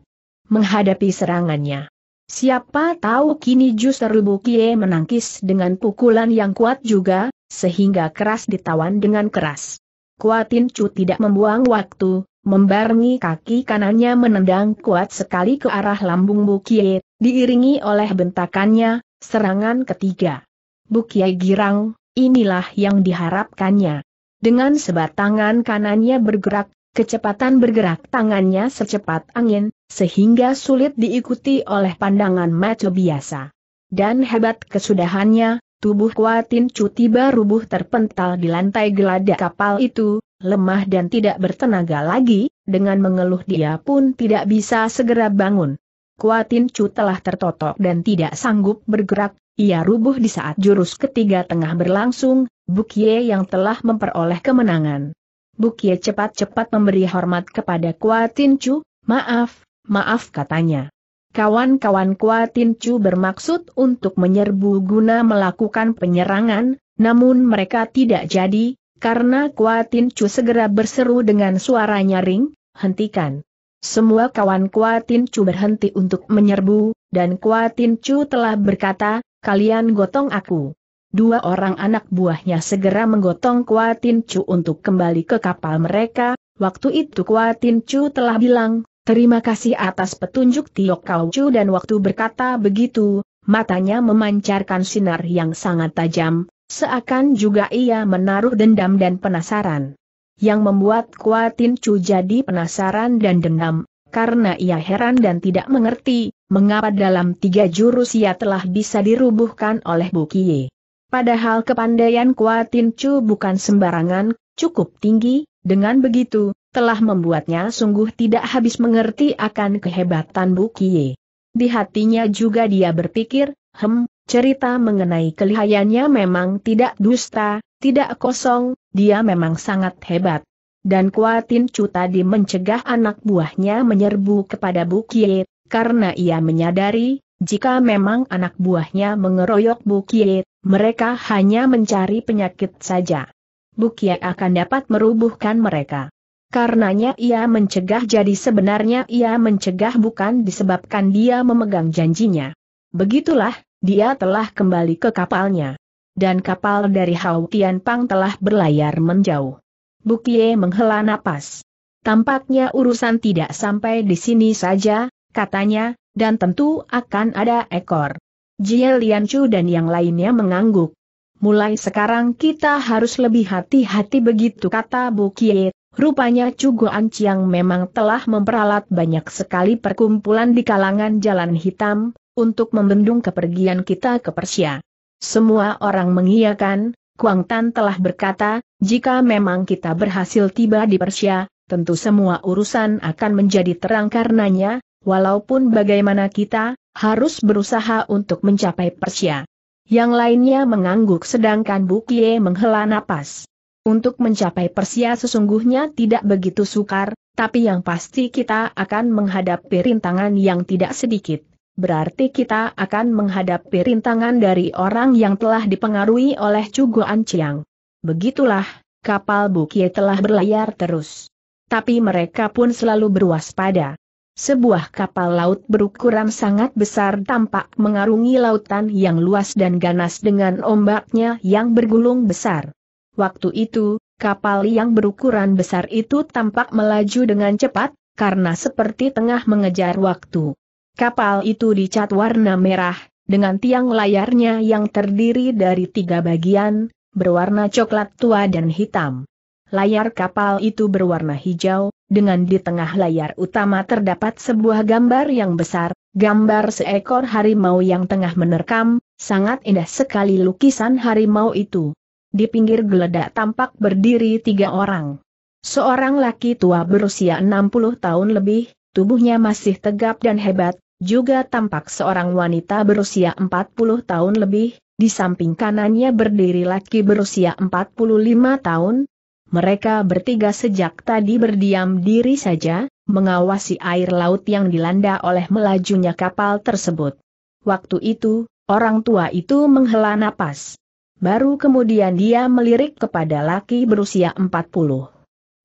menghadapi serangannya. Siapa tahu kini justru Bukie menangkis dengan pukulan yang kuat juga, sehingga keras ditawan dengan keras. Kuatin Chu tidak membuang waktu, membarengi kaki kanannya menendang kuat sekali ke arah lambung Bukie, diiringi oleh bentakannya, Serangan ketiga. Bukiai girang, inilah yang diharapkannya. Dengan sebat tangan kanannya bergerak, kecepatan bergerak tangannya secepat angin, sehingga sulit diikuti oleh pandangan maco biasa. Dan hebat kesudahannya, tubuh Kuatin Cu tiba rubuh terpental di lantai gelada kapal itu, lemah dan tidak bertenaga lagi, dengan mengeluh dia pun tidak bisa segera bangun. Kuatin Chu telah tertotok dan tidak sanggup bergerak, ia rubuh di saat jurus ketiga tengah berlangsung, Bukye yang telah memperoleh kemenangan. Bukye cepat-cepat memberi hormat kepada Kuatin Chu, maaf, maaf katanya. Kawan-kawan Kuatin Chu bermaksud untuk menyerbu guna melakukan penyerangan, namun mereka tidak jadi, karena Kuatin Chu segera berseru dengan suara nyaring, hentikan. Semua kawan Kuatin Chu berhenti untuk menyerbu, dan Kuatin Chu telah berkata, kalian gotong aku. Dua orang anak buahnya segera menggotong Kuatin Chu untuk kembali ke kapal mereka, waktu itu Kuatin Chu telah bilang, terima kasih atas petunjuk Tiok Kau Chu dan waktu berkata begitu, matanya memancarkan sinar yang sangat tajam, seakan juga ia menaruh dendam dan penasaran yang membuat Kuatin Chu jadi penasaran dan dendam, karena ia heran dan tidak mengerti, mengapa dalam tiga jurus ia telah bisa dirubuhkan oleh Bu Kie. Padahal kepandaian Kuatin Chu bukan sembarangan, cukup tinggi, dengan begitu, telah membuatnya sungguh tidak habis mengerti akan kehebatan Bu Kie. Di hatinya juga dia berpikir, hem, cerita mengenai kelihayannya memang tidak dusta, tidak kosong, dia memang sangat hebat. Dan Kuatin Chu tadi mencegah anak buahnya menyerbu kepada Bukie, karena ia menyadari, jika memang anak buahnya mengeroyok Bukie, mereka hanya mencari penyakit saja. Bukie akan dapat merubuhkan mereka. Karenanya ia mencegah jadi sebenarnya ia mencegah bukan disebabkan dia memegang janjinya. Begitulah, dia telah kembali ke kapalnya dan kapal dari Hau Pang telah berlayar menjauh. Bukie menghela napas. Tampaknya urusan tidak sampai di sini saja, katanya, dan tentu akan ada ekor. Jie Lian Chu dan yang lainnya mengangguk. Mulai sekarang kita harus lebih hati-hati begitu kata Bukie. Rupanya Chu Guan Chiang memang telah memperalat banyak sekali perkumpulan di kalangan Jalan Hitam, untuk membendung kepergian kita ke Persia. Semua orang mengiyakan, Kuang Tan telah berkata, jika memang kita berhasil tiba di Persia, tentu semua urusan akan menjadi terang karenanya, walaupun bagaimana kita, harus berusaha untuk mencapai Persia. Yang lainnya mengangguk sedangkan Bukie menghela napas. Untuk mencapai Persia sesungguhnya tidak begitu sukar, tapi yang pasti kita akan menghadapi rintangan yang tidak sedikit berarti kita akan menghadapi rintangan dari orang yang telah dipengaruhi oleh Cuguan Anciang. Begitulah, kapal Bukie telah berlayar terus. Tapi mereka pun selalu berwaspada. Sebuah kapal laut berukuran sangat besar tampak mengarungi lautan yang luas dan ganas dengan ombaknya yang bergulung besar. Waktu itu, kapal yang berukuran besar itu tampak melaju dengan cepat, karena seperti tengah mengejar waktu. Kapal itu dicat warna merah, dengan tiang layarnya yang terdiri dari tiga bagian, berwarna coklat tua dan hitam. Layar kapal itu berwarna hijau, dengan di tengah layar utama terdapat sebuah gambar yang besar, gambar seekor harimau yang tengah menerkam, sangat indah sekali lukisan harimau itu. Di pinggir geledak tampak berdiri tiga orang. Seorang laki tua berusia 60 tahun lebih, tubuhnya masih tegap dan hebat, juga tampak seorang wanita berusia 40 tahun lebih, di samping kanannya berdiri laki berusia 45 tahun. Mereka bertiga sejak tadi berdiam diri saja, mengawasi air laut yang dilanda oleh melajunya kapal tersebut. Waktu itu, orang tua itu menghela napas. Baru kemudian dia melirik kepada laki berusia 40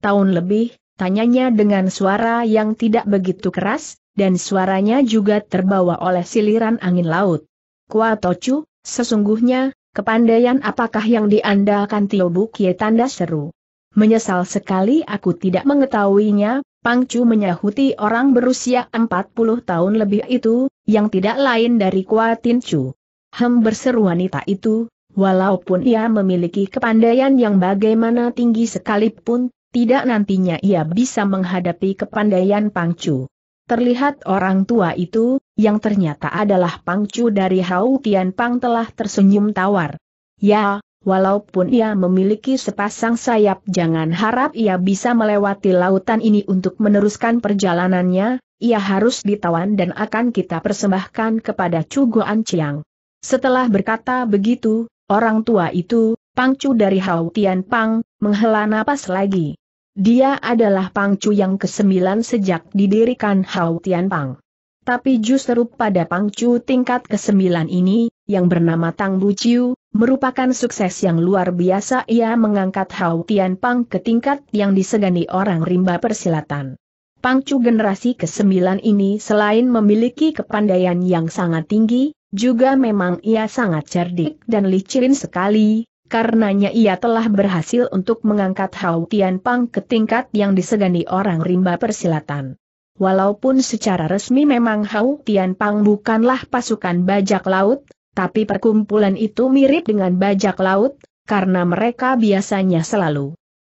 tahun lebih, tanyanya dengan suara yang tidak begitu keras, dan suaranya juga terbawa oleh siliran angin laut. Kuatocu, sesungguhnya, kepandaian apakah yang diandalkan Tio Bukie tanda seru. Menyesal sekali aku tidak mengetahuinya, Pangcu menyahuti orang berusia 40 tahun lebih itu, yang tidak lain dari Kuatincu. Hem berseru wanita itu, walaupun ia memiliki kepandaian yang bagaimana tinggi sekalipun, tidak nantinya ia bisa menghadapi kepandaian Pangcu. Terlihat orang tua itu, yang ternyata adalah Pangcu dari Hau Tian Pang telah tersenyum tawar. Ya, walaupun ia memiliki sepasang sayap jangan harap ia bisa melewati lautan ini untuk meneruskan perjalanannya, ia harus ditawan dan akan kita persembahkan kepada Guan Chiang. Setelah berkata begitu, orang tua itu, Pangcu dari Hau Tian Pang, menghela napas lagi. Dia adalah Pangcu yang kesembilan sejak didirikan Hao Tian Pang. Tapi justru pada Pangcu tingkat kesembilan ini, yang bernama Tang Bu Chiu, merupakan sukses yang luar biasa ia mengangkat Hao Tian Pang ke tingkat yang disegani orang rimba persilatan. Pangcu generasi kesembilan ini selain memiliki kepandaian yang sangat tinggi, juga memang ia sangat cerdik dan licin sekali, karenanya ia telah berhasil untuk mengangkat Hao Tian Pang ke tingkat yang disegani orang rimba persilatan. Walaupun secara resmi memang Hao Tian Pang bukanlah pasukan bajak laut, tapi perkumpulan itu mirip dengan bajak laut, karena mereka biasanya selalu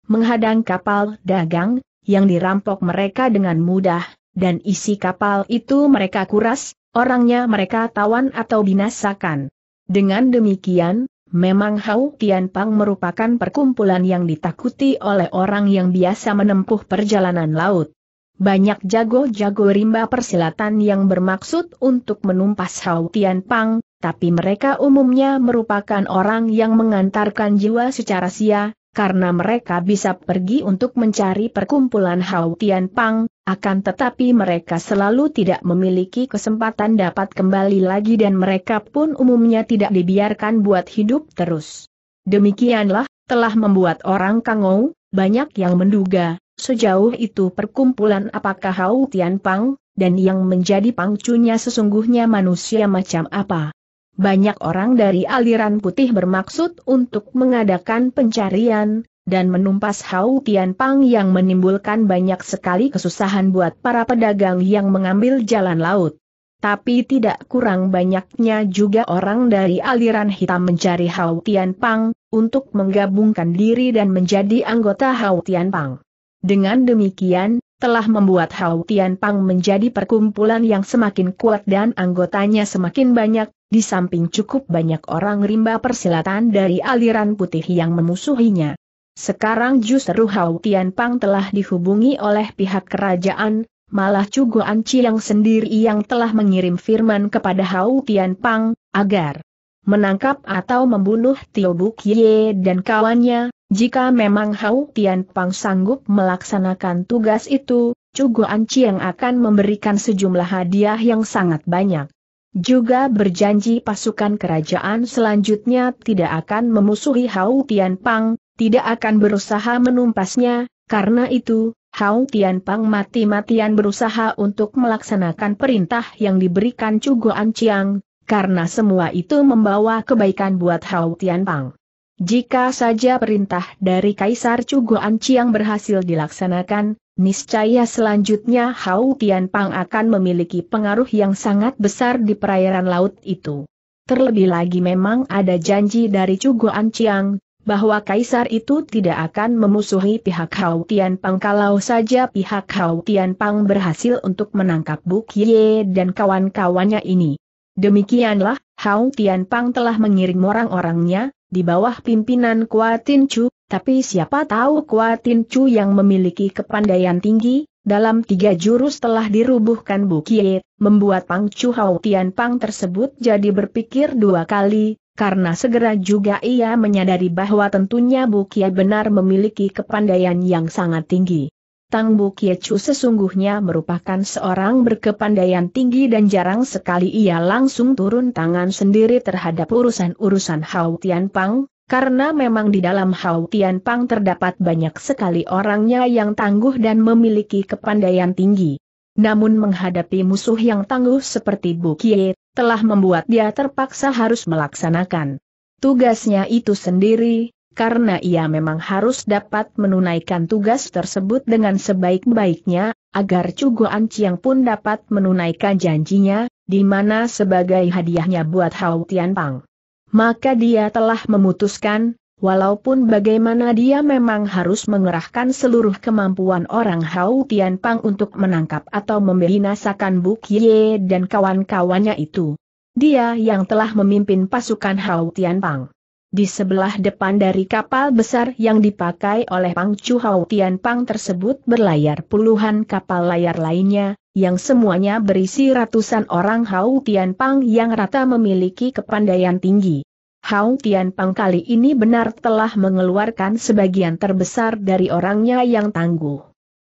menghadang kapal dagang, yang dirampok mereka dengan mudah, dan isi kapal itu mereka kuras, orangnya mereka tawan atau binasakan. Dengan demikian, Memang Hau Tian Pang merupakan perkumpulan yang ditakuti oleh orang yang biasa menempuh perjalanan laut. Banyak jago-jago rimba persilatan yang bermaksud untuk menumpas Hau Tian Pang, tapi mereka umumnya merupakan orang yang mengantarkan jiwa secara sia, karena mereka bisa pergi untuk mencari perkumpulan Hau Tian Pang, akan tetapi mereka selalu tidak memiliki kesempatan dapat kembali lagi dan mereka pun umumnya tidak dibiarkan buat hidup terus. Demikianlah, telah membuat orang kangou, banyak yang menduga, sejauh itu perkumpulan apakah Hau Tian Pang, dan yang menjadi pangcunya sesungguhnya manusia macam apa. Banyak orang dari aliran putih bermaksud untuk mengadakan pencarian, dan menumpas Hau Tian Pang yang menimbulkan banyak sekali kesusahan buat para pedagang yang mengambil jalan laut. Tapi tidak kurang banyaknya juga orang dari aliran hitam mencari Hau Tian Pang, untuk menggabungkan diri dan menjadi anggota Hau Tian Pang. Dengan demikian, telah membuat Hau Tian Pang menjadi perkumpulan yang semakin kuat dan anggotanya semakin banyak, di samping cukup banyak orang rimba persilatan dari aliran putih yang memusuhinya. Sekarang justru Hao Tianpang telah dihubungi oleh pihak kerajaan, malah Cugo Anci yang sendiri yang telah mengirim firman kepada Hao Tianpang, agar menangkap atau membunuh Tio Buk Ye dan kawannya, jika memang Hao Tianpang sanggup melaksanakan tugas itu, Cugo Anci yang akan memberikan sejumlah hadiah yang sangat banyak. Juga berjanji pasukan kerajaan selanjutnya tidak akan memusuhi Hau Tianpang, tidak akan berusaha menumpasnya, karena itu, Hao Tianpang mati-matian berusaha untuk melaksanakan perintah yang diberikan Cugo Anciang, karena semua itu membawa kebaikan buat Hao Tianpang. Jika saja perintah dari Kaisar Cugo Anciang berhasil dilaksanakan, niscaya selanjutnya Hao Tianpang akan memiliki pengaruh yang sangat besar di perairan laut itu. Terlebih lagi memang ada janji dari Cugo Anciang, bahwa kaisar itu tidak akan memusuhi pihak Hao Pang kalau saja pihak Hao Pang berhasil untuk menangkap Bu Kie dan kawan-kawannya ini. Demikianlah, Hao Pang telah mengirim orang-orangnya, di bawah pimpinan Kuatin Chu, tapi siapa tahu Kuatin Chu yang memiliki kepandaian tinggi, dalam tiga jurus telah dirubuhkan Bu Kie, membuat Pang Chu Hao Tian Pang tersebut jadi berpikir dua kali, karena segera juga ia menyadari bahwa tentunya Bukia benar memiliki kepandaian yang sangat tinggi. Tang Bukia Chu sesungguhnya merupakan seorang berkepandaian tinggi dan jarang sekali ia langsung turun tangan sendiri terhadap urusan-urusan Hao Tian Pang, karena memang di dalam Hao Tian Pang terdapat banyak sekali orangnya yang tangguh dan memiliki kepandaian tinggi. Namun menghadapi musuh yang tangguh seperti Bu Kie, telah membuat dia terpaksa harus melaksanakan tugasnya itu sendiri, karena ia memang harus dapat menunaikan tugas tersebut dengan sebaik-baiknya, agar Cugo Anciang pun dapat menunaikan janjinya, di mana sebagai hadiahnya buat Hao Tianpang. Maka dia telah memutuskan, Walaupun bagaimana dia memang harus mengerahkan seluruh kemampuan orang Hau Tian Pang untuk menangkap atau membinasakan Buk Ye dan kawan-kawannya itu. Dia yang telah memimpin pasukan Hau Tian Pang. Di sebelah depan dari kapal besar yang dipakai oleh Pang Chu Hau Tian Pang tersebut berlayar puluhan kapal layar lainnya, yang semuanya berisi ratusan orang Hau Tian Pang yang rata memiliki kepandaian tinggi. Hao Pang kali ini benar telah mengeluarkan sebagian terbesar dari orangnya yang tangguh.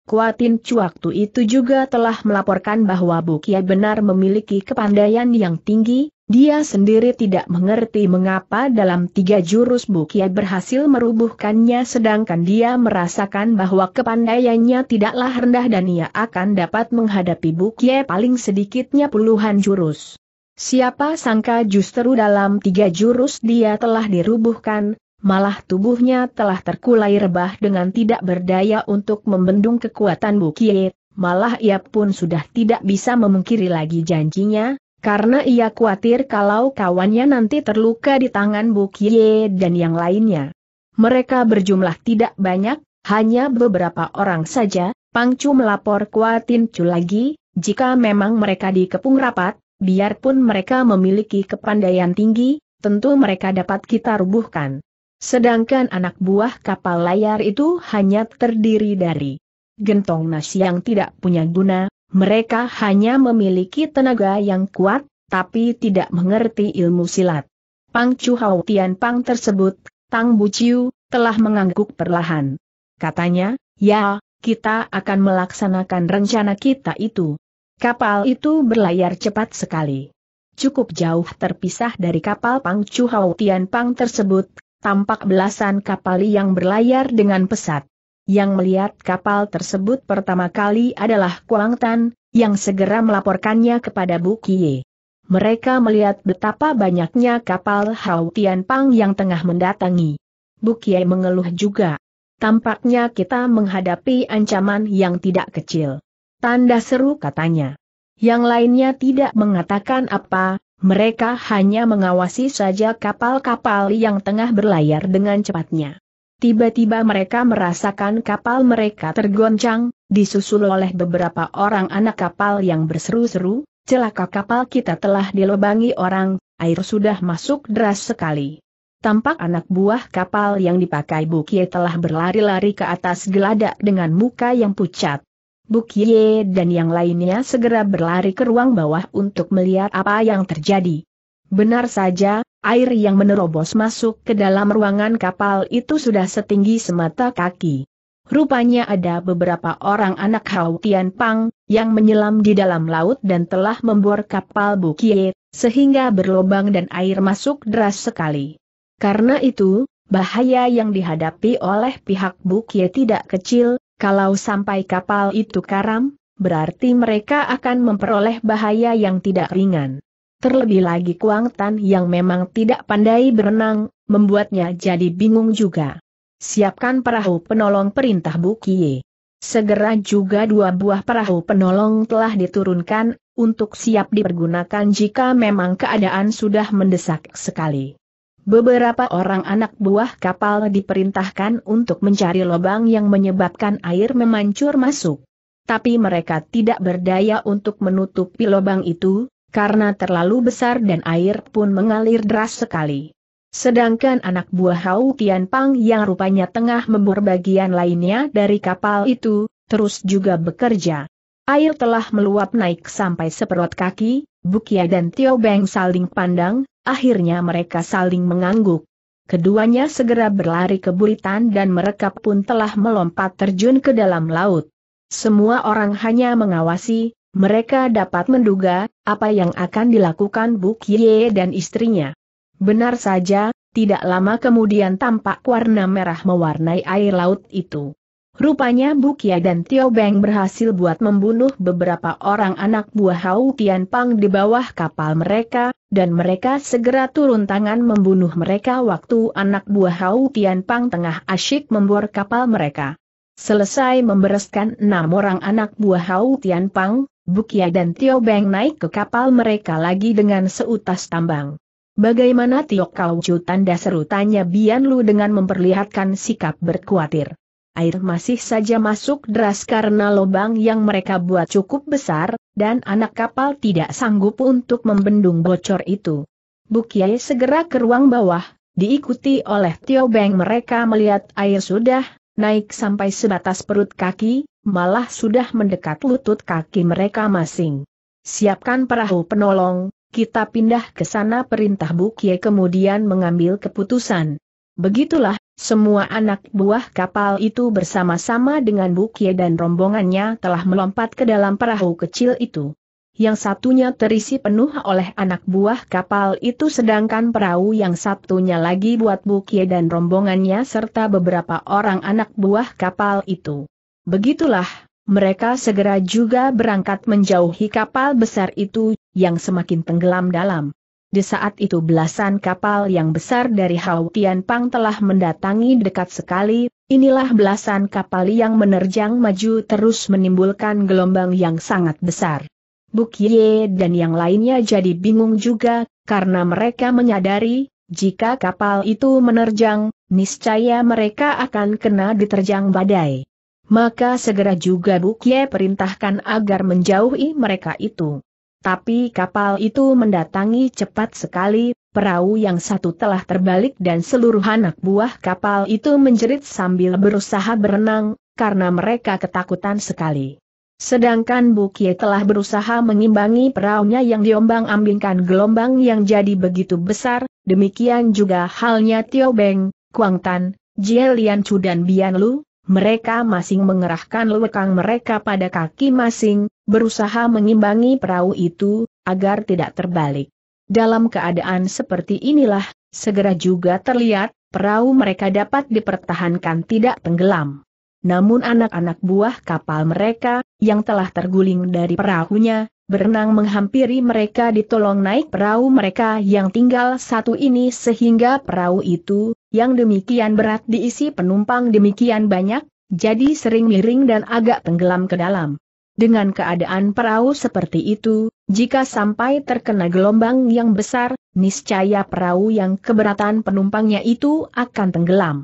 Kuatin Chu waktu itu juga telah melaporkan bahwa Bukia benar memiliki kepandaian yang tinggi, dia sendiri tidak mengerti mengapa dalam tiga jurus Bukia berhasil merubuhkannya sedangkan dia merasakan bahwa kepandaiannya tidaklah rendah dan ia akan dapat menghadapi Bukia paling sedikitnya puluhan jurus. Siapa sangka justru dalam tiga jurus dia telah dirubuhkan, malah tubuhnya telah terkulai rebah dengan tidak berdaya untuk membendung kekuatan bukie. malah ia pun sudah tidak bisa memungkiri lagi janjinya, karena ia khawatir kalau kawannya nanti terluka di tangan Bukie dan yang lainnya. Mereka berjumlah tidak banyak, hanya beberapa orang saja, Pangcu melapor Kuatin Cu lagi, jika memang mereka dikepung rapat, biarpun mereka memiliki kepandaian tinggi, tentu mereka dapat kita rubuhkan. Sedangkan anak buah kapal layar itu hanya terdiri dari gentong nasi yang tidak punya guna, mereka hanya memiliki tenaga yang kuat, tapi tidak mengerti ilmu silat. Pang Chu Hao Tian Pang tersebut, Tang Bu Chiu, telah mengangguk perlahan. Katanya, ya, kita akan melaksanakan rencana kita itu. Kapal itu berlayar cepat sekali. Cukup jauh terpisah dari kapal Pang Hau Tian Pang tersebut, tampak belasan kapal yang berlayar dengan pesat. Yang melihat kapal tersebut pertama kali adalah Kuang Tan, yang segera melaporkannya kepada Bu Kie. Mereka melihat betapa banyaknya kapal Hau Tian Pang yang tengah mendatangi. Bu Kie mengeluh juga. Tampaknya kita menghadapi ancaman yang tidak kecil. Tanda seru katanya. Yang lainnya tidak mengatakan apa, mereka hanya mengawasi saja kapal-kapal yang tengah berlayar dengan cepatnya. Tiba-tiba mereka merasakan kapal mereka tergoncang, disusul oleh beberapa orang anak kapal yang berseru-seru, celaka kapal kita telah dilobangi orang, air sudah masuk deras sekali. Tampak anak buah kapal yang dipakai bukie telah berlari-lari ke atas geladak dengan muka yang pucat. Bukye dan yang lainnya segera berlari ke ruang bawah untuk melihat apa yang terjadi. Benar saja, air yang menerobos masuk ke dalam ruangan kapal itu sudah setinggi semata kaki. Rupanya ada beberapa orang anak Hau Tian Pang, yang menyelam di dalam laut dan telah membor kapal Bukie, sehingga berlobang dan air masuk deras sekali. Karena itu, bahaya yang dihadapi oleh pihak Bukie tidak kecil, kalau sampai kapal itu karam, berarti mereka akan memperoleh bahaya yang tidak ringan. Terlebih lagi Kuang Tan yang memang tidak pandai berenang, membuatnya jadi bingung juga. Siapkan perahu penolong perintah Bukie. Segera juga dua buah perahu penolong telah diturunkan, untuk siap dipergunakan jika memang keadaan sudah mendesak sekali. Beberapa orang anak buah kapal diperintahkan untuk mencari lubang yang menyebabkan air memancur masuk. Tapi mereka tidak berdaya untuk menutupi lubang itu, karena terlalu besar dan air pun mengalir deras sekali. Sedangkan anak buah Hau Tian Pang yang rupanya tengah membur bagian lainnya dari kapal itu, terus juga bekerja. Air telah meluap naik sampai seperot kaki, Bukia dan Tio Beng saling pandang, Akhirnya mereka saling mengangguk. Keduanya segera berlari ke buritan dan mereka pun telah melompat terjun ke dalam laut. Semua orang hanya mengawasi, mereka dapat menduga apa yang akan dilakukan Buk Ye dan istrinya. Benar saja, tidak lama kemudian tampak warna merah mewarnai air laut itu. Rupanya Bukia dan Tio Beng berhasil buat membunuh beberapa orang anak buah Hau Tian Pang di bawah kapal mereka, dan mereka segera turun tangan membunuh mereka waktu anak buah Hau Tian Pang tengah asyik membor kapal mereka. Selesai membereskan enam orang anak buah Hau Tian Pang, Bukia dan Tio Beng naik ke kapal mereka lagi dengan seutas tambang. Bagaimana Tio Kau Chu tanda seru tanya Bian Lu dengan memperlihatkan sikap berkuatir air masih saja masuk deras karena lubang yang mereka buat cukup besar, dan anak kapal tidak sanggup untuk membendung bocor itu. Bukiai segera ke ruang bawah, diikuti oleh Tio Beng mereka melihat air sudah naik sampai sebatas perut kaki, malah sudah mendekat lutut kaki mereka masing. Siapkan perahu penolong, kita pindah ke sana perintah Bukie kemudian mengambil keputusan. Begitulah semua anak buah kapal itu bersama-sama dengan Bukie dan rombongannya telah melompat ke dalam perahu kecil itu. Yang satunya terisi penuh oleh anak buah kapal itu sedangkan perahu yang satunya lagi buat Bukie dan rombongannya serta beberapa orang anak buah kapal itu. Begitulah, mereka segera juga berangkat menjauhi kapal besar itu, yang semakin tenggelam dalam. Di saat itu belasan kapal yang besar dari Hau Tian Pang telah mendatangi dekat sekali, inilah belasan kapal yang menerjang maju terus menimbulkan gelombang yang sangat besar. Ye dan yang lainnya jadi bingung juga, karena mereka menyadari, jika kapal itu menerjang, niscaya mereka akan kena diterjang badai. Maka segera juga Buk Ye perintahkan agar menjauhi mereka itu. Tapi kapal itu mendatangi cepat sekali, perahu yang satu telah terbalik dan seluruh anak buah kapal itu menjerit sambil berusaha berenang, karena mereka ketakutan sekali. Sedangkan Bukie telah berusaha mengimbangi perahunya yang diombang-ambingkan gelombang yang jadi begitu besar, demikian juga halnya Tio Beng, Kuang Tan, Jie Lian Chu dan Bian Lu, mereka masing mengerahkan lekang mereka pada kaki masing, berusaha mengimbangi perahu itu, agar tidak terbalik. Dalam keadaan seperti inilah, segera juga terlihat, perahu mereka dapat dipertahankan tidak tenggelam. Namun anak-anak buah kapal mereka, yang telah terguling dari perahunya, berenang menghampiri mereka ditolong naik perahu mereka yang tinggal satu ini sehingga perahu itu, yang demikian berat diisi penumpang demikian banyak, jadi sering miring dan agak tenggelam ke dalam. Dengan keadaan perahu seperti itu, jika sampai terkena gelombang yang besar, niscaya perahu yang keberatan penumpangnya itu akan tenggelam.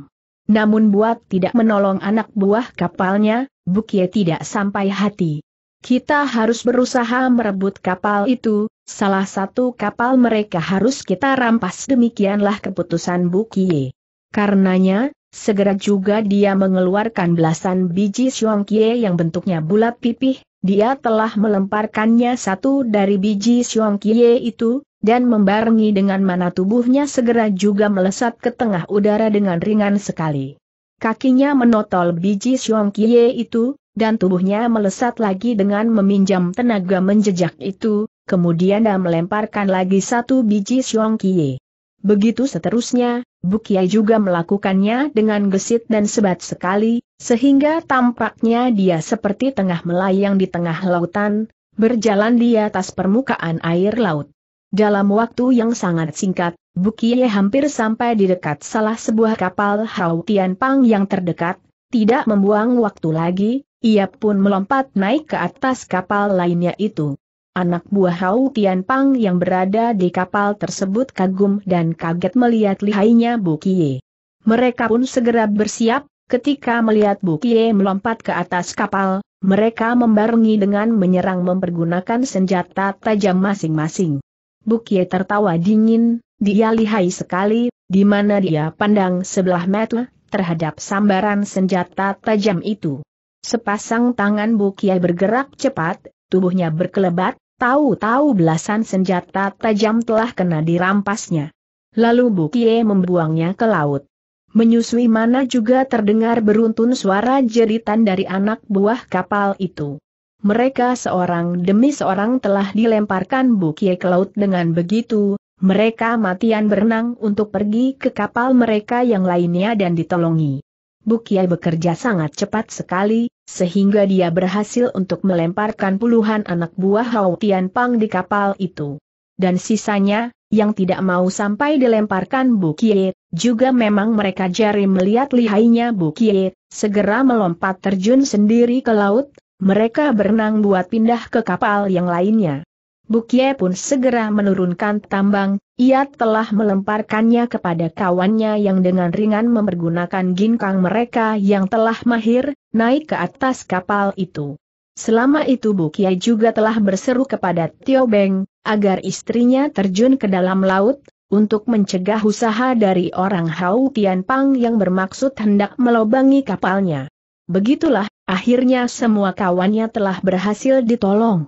Namun buat tidak menolong anak buah kapalnya, Bukie tidak sampai hati. Kita harus berusaha merebut kapal itu, salah satu kapal mereka harus kita rampas demikianlah keputusan Bukie. Karenanya, segera juga dia mengeluarkan belasan biji kie yang bentuknya bulat pipih, dia telah melemparkannya satu dari biji kie itu, dan membarengi dengan mana tubuhnya segera juga melesat ke tengah udara dengan ringan sekali. Kakinya menotol biji kie itu, dan tubuhnya melesat lagi dengan meminjam tenaga menjejak itu, kemudian dia melemparkan lagi satu biji kie. Begitu seterusnya, Bukiai juga melakukannya dengan gesit dan sebat sekali, sehingga tampaknya dia seperti tengah melayang di tengah lautan, berjalan di atas permukaan air laut. Dalam waktu yang sangat singkat, bukiai hampir sampai di dekat salah sebuah kapal Hao pang yang terdekat, tidak membuang waktu lagi, ia pun melompat naik ke atas kapal lainnya itu. Anak buah Hau Tian Pang yang berada di kapal tersebut kagum dan kaget melihat lihainya Bukie. Mereka pun segera bersiap, ketika melihat Bukie melompat ke atas kapal, mereka membarengi dengan menyerang mempergunakan senjata tajam masing-masing. Bukie tertawa dingin, dia lihai sekali, di mana dia pandang sebelah mata terhadap sambaran senjata tajam itu. Sepasang tangan Kie bergerak cepat, tubuhnya berkelebat, Tahu-tahu belasan senjata tajam telah kena dirampasnya. Lalu Bukie membuangnya ke laut. Menyusui mana juga terdengar beruntun suara jeritan dari anak buah kapal itu. Mereka seorang demi seorang telah dilemparkan Bukie ke laut dengan begitu, mereka matian berenang untuk pergi ke kapal mereka yang lainnya dan ditolongi. Bukiai bekerja sangat cepat sekali, sehingga dia berhasil untuk melemparkan puluhan anak buah Hao Tian Pang di kapal itu. Dan sisanya, yang tidak mau sampai dilemparkan Bukiai, juga memang mereka jari melihat lihainya Bukiai, segera melompat terjun sendiri ke laut, mereka berenang buat pindah ke kapal yang lainnya. Bukye pun segera menurunkan tambang, ia telah melemparkannya kepada kawannya yang dengan ringan mempergunakan ginkang mereka yang telah mahir, naik ke atas kapal itu. Selama itu Bukye juga telah berseru kepada Tio Beng, agar istrinya terjun ke dalam laut, untuk mencegah usaha dari orang Hau Tian Pang yang bermaksud hendak melobangi kapalnya. Begitulah, akhirnya semua kawannya telah berhasil ditolong.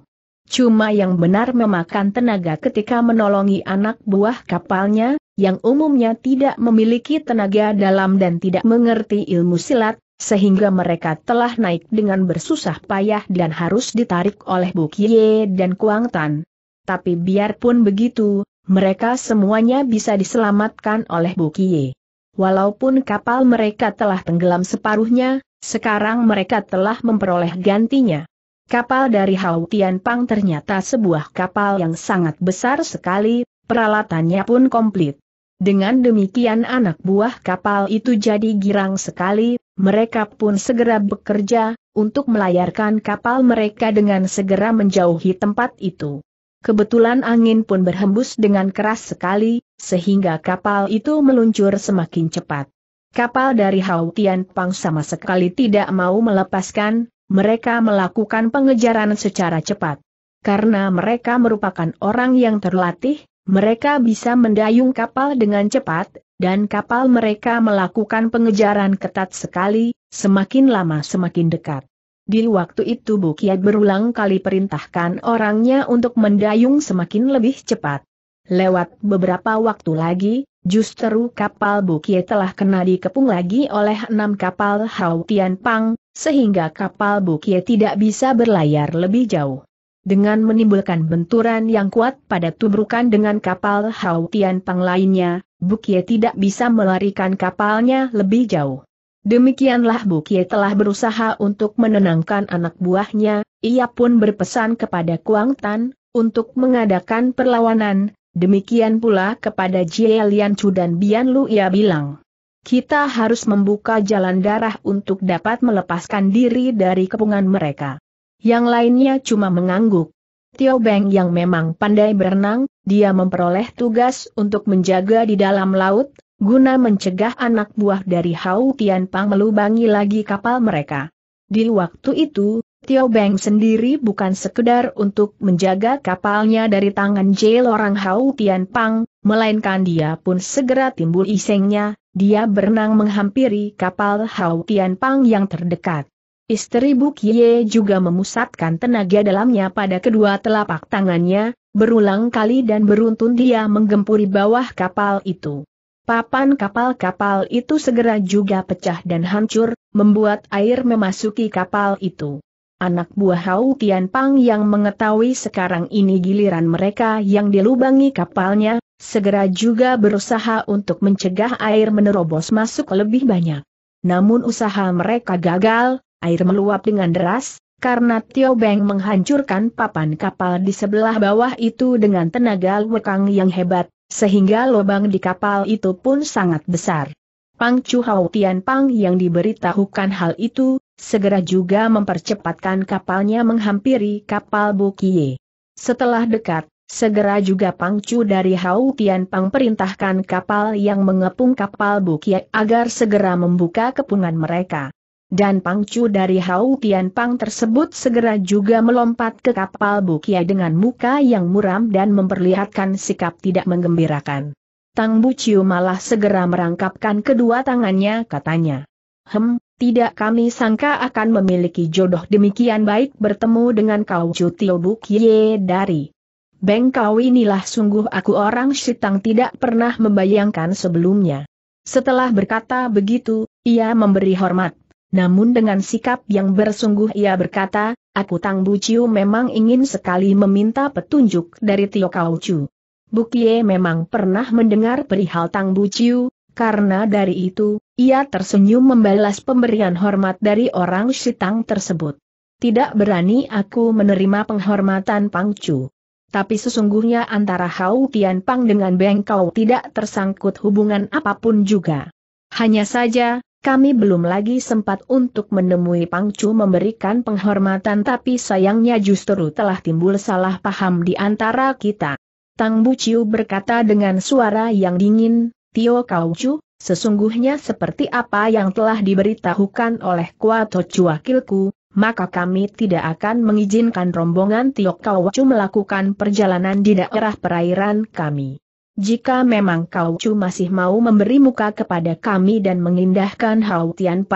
Cuma yang benar memakan tenaga ketika menolongi anak buah kapalnya, yang umumnya tidak memiliki tenaga dalam dan tidak mengerti ilmu silat, sehingga mereka telah naik dengan bersusah payah dan harus ditarik oleh Bukie dan Kuang Tan. Tapi biarpun begitu, mereka semuanya bisa diselamatkan oleh Bukie. Walaupun kapal mereka telah tenggelam separuhnya, sekarang mereka telah memperoleh gantinya. Kapal dari Hau Tian Pang ternyata sebuah kapal yang sangat besar sekali, peralatannya pun komplit. Dengan demikian anak buah kapal itu jadi girang sekali, mereka pun segera bekerja, untuk melayarkan kapal mereka dengan segera menjauhi tempat itu. Kebetulan angin pun berhembus dengan keras sekali, sehingga kapal itu meluncur semakin cepat. Kapal dari Hau Tian Pang sama sekali tidak mau melepaskan, mereka melakukan pengejaran secara cepat. Karena mereka merupakan orang yang terlatih, mereka bisa mendayung kapal dengan cepat, dan kapal mereka melakukan pengejaran ketat sekali, semakin lama semakin dekat. Di waktu itu Bukiat berulang kali perintahkan orangnya untuk mendayung semakin lebih cepat. Lewat beberapa waktu lagi, justru kapal Bukiat telah kena dikepung lagi oleh enam kapal Hau Tian Pang, sehingga kapal Bukie tidak bisa berlayar lebih jauh. Dengan menimbulkan benturan yang kuat pada tubrukan dengan kapal Hau Tian Pang lainnya, Bukie tidak bisa melarikan kapalnya lebih jauh. Demikianlah Bukie telah berusaha untuk menenangkan anak buahnya, ia pun berpesan kepada Kuang Tan, untuk mengadakan perlawanan, demikian pula kepada Jie Lian Chu dan Bian Lu ia bilang kita harus membuka jalan darah untuk dapat melepaskan diri dari kepungan mereka. Yang lainnya cuma mengangguk. Tio Beng yang memang pandai berenang, dia memperoleh tugas untuk menjaga di dalam laut, guna mencegah anak buah dari Hau Pang melubangi lagi kapal mereka. Di waktu itu, Tio Beng sendiri bukan sekedar untuk menjaga kapalnya dari tangan jail orang Hau Pang, melainkan dia pun segera timbul isengnya, dia berenang menghampiri kapal Hau Tian Pang yang terdekat. Istri Bu Kie juga memusatkan tenaga dalamnya pada kedua telapak tangannya, berulang kali dan beruntun dia menggempuri bawah kapal itu. Papan kapal-kapal itu segera juga pecah dan hancur, membuat air memasuki kapal itu. Anak buah Hau Tian Pang yang mengetahui sekarang ini giliran mereka yang dilubangi kapalnya, segera juga berusaha untuk mencegah air menerobos masuk lebih banyak. Namun usaha mereka gagal, air meluap dengan deras, karena Tio Beng menghancurkan papan kapal di sebelah bawah itu dengan tenaga lekang yang hebat, sehingga lubang di kapal itu pun sangat besar. Pang Chu Hao Tian Pang yang diberitahukan hal itu, segera juga mempercepatkan kapalnya menghampiri kapal Bukie. Setelah dekat, Segera juga Pangcu dari Hau Tian Pang perintahkan kapal yang mengepung kapal Bukia agar segera membuka kepungan mereka. Dan Pangcu dari Hau Tian Pang tersebut segera juga melompat ke kapal Bukia dengan muka yang muram dan memperlihatkan sikap tidak menggembirakan. Tang Buciu malah segera merangkapkan kedua tangannya katanya. Hem, tidak kami sangka akan memiliki jodoh demikian baik bertemu dengan kau Cutio Bukie dari Bengkau inilah sungguh aku orang sitang tidak pernah membayangkan sebelumnya. Setelah berkata begitu, ia memberi hormat. Namun dengan sikap yang bersungguh ia berkata, aku Tang Buciu memang ingin sekali meminta petunjuk dari Tio Kau Kaucu. Bukie memang pernah mendengar perihal Tang Buciu, karena dari itu, ia tersenyum membalas pemberian hormat dari orang Sitang tersebut. Tidak berani aku menerima penghormatan Pang Chu tapi sesungguhnya antara Hau Pang dengan Beng Kau tidak tersangkut hubungan apapun juga. Hanya saja, kami belum lagi sempat untuk menemui Pang Chu memberikan penghormatan tapi sayangnya justru telah timbul salah paham di antara kita. Tang Bu Buciu berkata dengan suara yang dingin, Tio Kau Chu, sesungguhnya seperti apa yang telah diberitahukan oleh Kuato Chu wakilku, maka kami tidak akan mengizinkan rombongan Tiok Kaucu melakukan perjalanan di daerah perairan kami. Jika memang Kaucu masih mau memberi muka kepada kami dan mengindahkan Hau Tian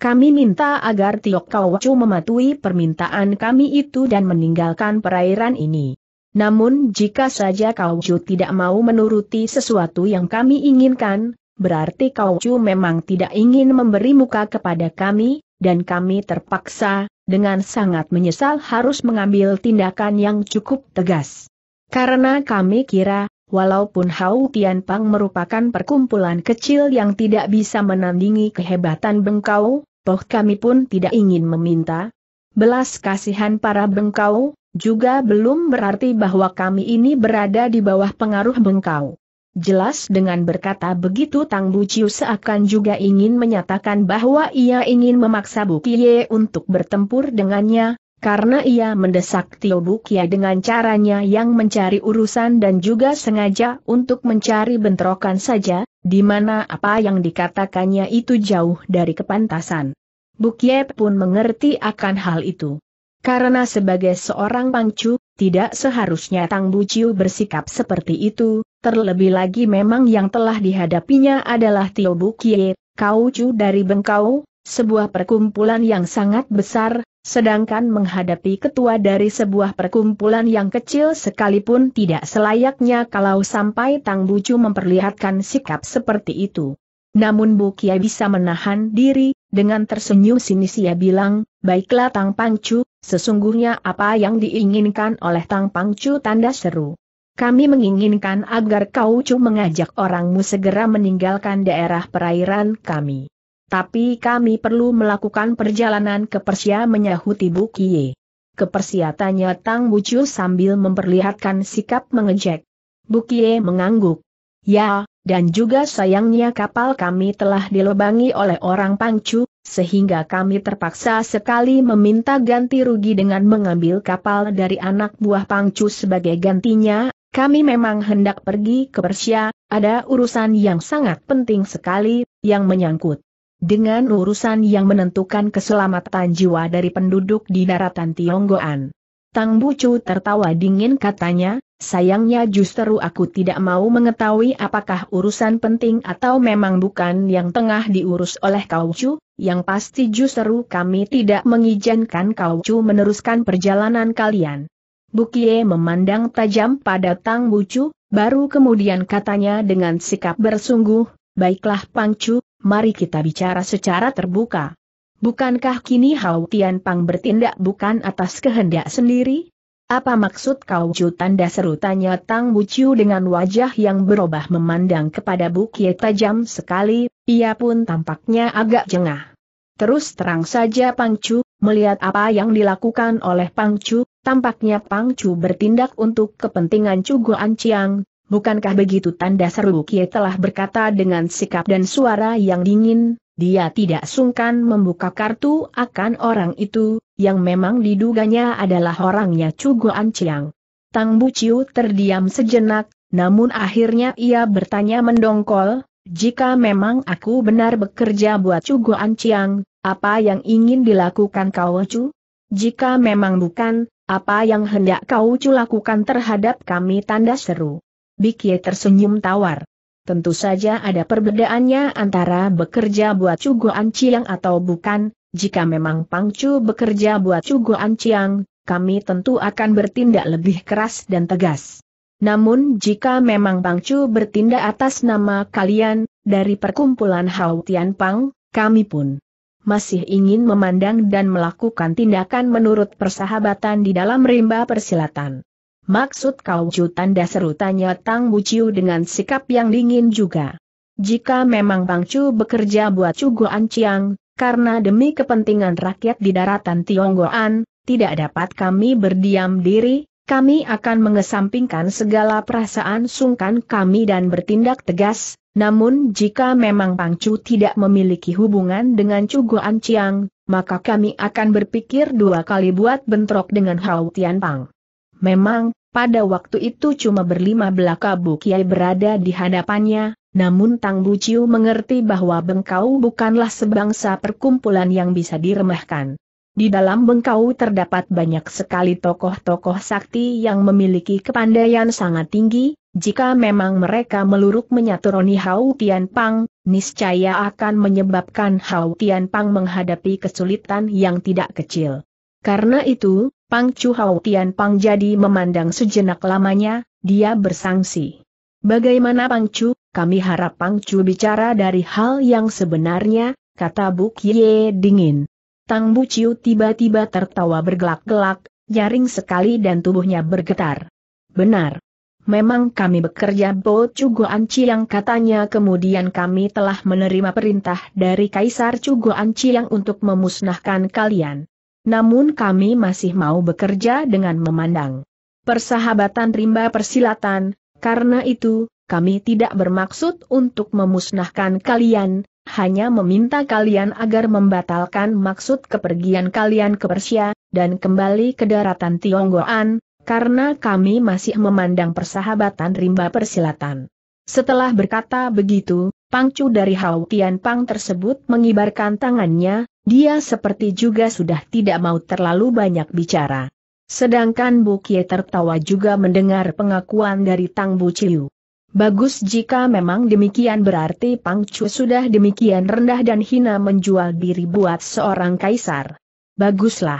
kami minta agar Tiok Kaucu mematuhi permintaan kami itu dan meninggalkan perairan ini. Namun jika saja Kaucu tidak mau menuruti sesuatu yang kami inginkan, berarti Kaucu memang tidak ingin memberi muka kepada kami, dan kami terpaksa, dengan sangat menyesal harus mengambil tindakan yang cukup tegas. Karena kami kira, walaupun Hau Tianpang merupakan perkumpulan kecil yang tidak bisa menandingi kehebatan Bengkau, toh kami pun tidak ingin meminta belas kasihan para Bengkau, juga belum berarti bahwa kami ini berada di bawah pengaruh Bengkau. Jelas dengan berkata begitu Tang Bucius seakan juga ingin menyatakan bahwa ia ingin memaksa Bukie untuk bertempur dengannya, karena ia mendesak Tio Bukie dengan caranya yang mencari urusan dan juga sengaja untuk mencari bentrokan saja, di mana apa yang dikatakannya itu jauh dari kepantasan. Bukie pun mengerti akan hal itu. Karena sebagai seorang pangcu, tidak seharusnya Tang Buciu bersikap seperti itu, terlebih lagi memang yang telah dihadapinya adalah Tio Bukie, Kaucu dari Bengkau, sebuah perkumpulan yang sangat besar, sedangkan menghadapi ketua dari sebuah perkumpulan yang kecil sekalipun tidak selayaknya kalau sampai Tang Bucu memperlihatkan sikap seperti itu. Namun Bu Kiai bisa menahan diri, dengan tersenyum sinis ia bilang, baiklah Tang Pangcu, sesungguhnya apa yang diinginkan oleh Tang Pangcu tanda seru. Kami menginginkan agar kau cu mengajak orangmu segera meninggalkan daerah perairan kami. Tapi kami perlu melakukan perjalanan ke Persia menyahuti Bu Kie. Ke Persia tanya Tang Bucu sambil memperlihatkan sikap mengejek. Bu Kie mengangguk. Ya, dan juga sayangnya kapal kami telah dilobangi oleh orang pangcu, sehingga kami terpaksa sekali meminta ganti rugi dengan mengambil kapal dari anak buah pangcu sebagai gantinya, kami memang hendak pergi ke Persia, ada urusan yang sangat penting sekali, yang menyangkut. Dengan urusan yang menentukan keselamatan jiwa dari penduduk di daratan Tionggoan. Tang Bucu tertawa dingin katanya, Sayangnya justru aku tidak mau mengetahui apakah urusan penting atau memang bukan yang tengah diurus oleh kau Chu. yang pasti justru kami tidak mengizinkan kau Chu meneruskan perjalanan kalian. Bukie memandang tajam pada Tang Bucu, baru kemudian katanya dengan sikap bersungguh, Baiklah Pang Chu, mari kita bicara secara terbuka. Bukankah kini Hau Tian Pang bertindak bukan atas kehendak sendiri? Apa maksud kau Ju tanda seru tanya Tang Buciu dengan wajah yang berubah memandang kepada Bukie tajam sekali, ia pun tampaknya agak jengah. Terus terang saja Pang Chu, melihat apa yang dilakukan oleh Pang Chu, tampaknya Pang Chu bertindak untuk kepentingan Guan Chiang, bukankah begitu tanda seru Bukie telah berkata dengan sikap dan suara yang dingin, dia tidak sungkan membuka kartu akan orang itu, yang memang diduganya adalah orangnya Cugo Anciang. Tang Bu Chiu terdiam sejenak, namun akhirnya ia bertanya mendongkol, jika memang aku benar bekerja buat Cugo Anciang, apa yang ingin dilakukan kau Cu? Jika memang bukan, apa yang hendak kau Cu lakukan terhadap kami tanda seru. Bikie tersenyum tawar. Tentu saja ada perbedaannya antara bekerja buat Cugo Anciang atau bukan, jika memang Pangcu bekerja buat Guan Anciang, kami tentu akan bertindak lebih keras dan tegas. Namun jika memang Pangcu bertindak atas nama kalian, dari perkumpulan Hau Tian Pang, kami pun masih ingin memandang dan melakukan tindakan menurut persahabatan di dalam rimba persilatan. Maksud kau Chu tanda seru tanya Tang Buciu dengan sikap yang dingin juga. Jika memang Pangcu Chu bekerja buat Chu Guan Chiang, karena demi kepentingan rakyat di daratan Tionggoan, tidak dapat kami berdiam diri, kami akan mengesampingkan segala perasaan sungkan kami dan bertindak tegas, namun jika memang Pangcu tidak memiliki hubungan dengan Cuguan Ciang, maka kami akan berpikir dua kali buat bentrok dengan Hao Tian Memang, pada waktu itu cuma berlima belaka Bu Kiai berada di hadapannya, namun Tang Buciu mengerti bahwa Bengkau bukanlah sebangsa perkumpulan yang bisa diremehkan. Di dalam Bengkau terdapat banyak sekali tokoh-tokoh sakti yang memiliki kepandaian sangat tinggi, jika memang mereka meluruk menyatu Hao Hau Tian Pang, niscaya akan menyebabkan Hau Tian Pang menghadapi kesulitan yang tidak kecil. Karena itu, Pang Chu Hau Tian Pang jadi memandang sejenak lamanya, dia bersangsi. Bagaimana Pang Chu, kami harap Pang Chu bicara dari hal yang sebenarnya, kata Buk Ye dingin. Tang Bu Chiu tiba-tiba tertawa bergelak-gelak, nyaring sekali dan tubuhnya bergetar. Benar. Memang kami bekerja Bo Anci yang katanya kemudian kami telah menerima perintah dari Kaisar Anci yang untuk memusnahkan kalian. Namun kami masih mau bekerja dengan memandang persahabatan rimba persilatan, karena itu, kami tidak bermaksud untuk memusnahkan kalian, hanya meminta kalian agar membatalkan maksud kepergian kalian ke Persia, dan kembali ke daratan Tionggoan, karena kami masih memandang persahabatan rimba persilatan. Setelah berkata begitu, pangcu dari Hau Tian Pang tersebut mengibarkan tangannya, dia seperti juga sudah tidak mau terlalu banyak bicara. Sedangkan Bu Kie tertawa juga mendengar pengakuan dari Tang Bu Chiu. Bagus jika memang demikian berarti Pangcu sudah demikian rendah dan hina menjual diri buat seorang kaisar. Baguslah.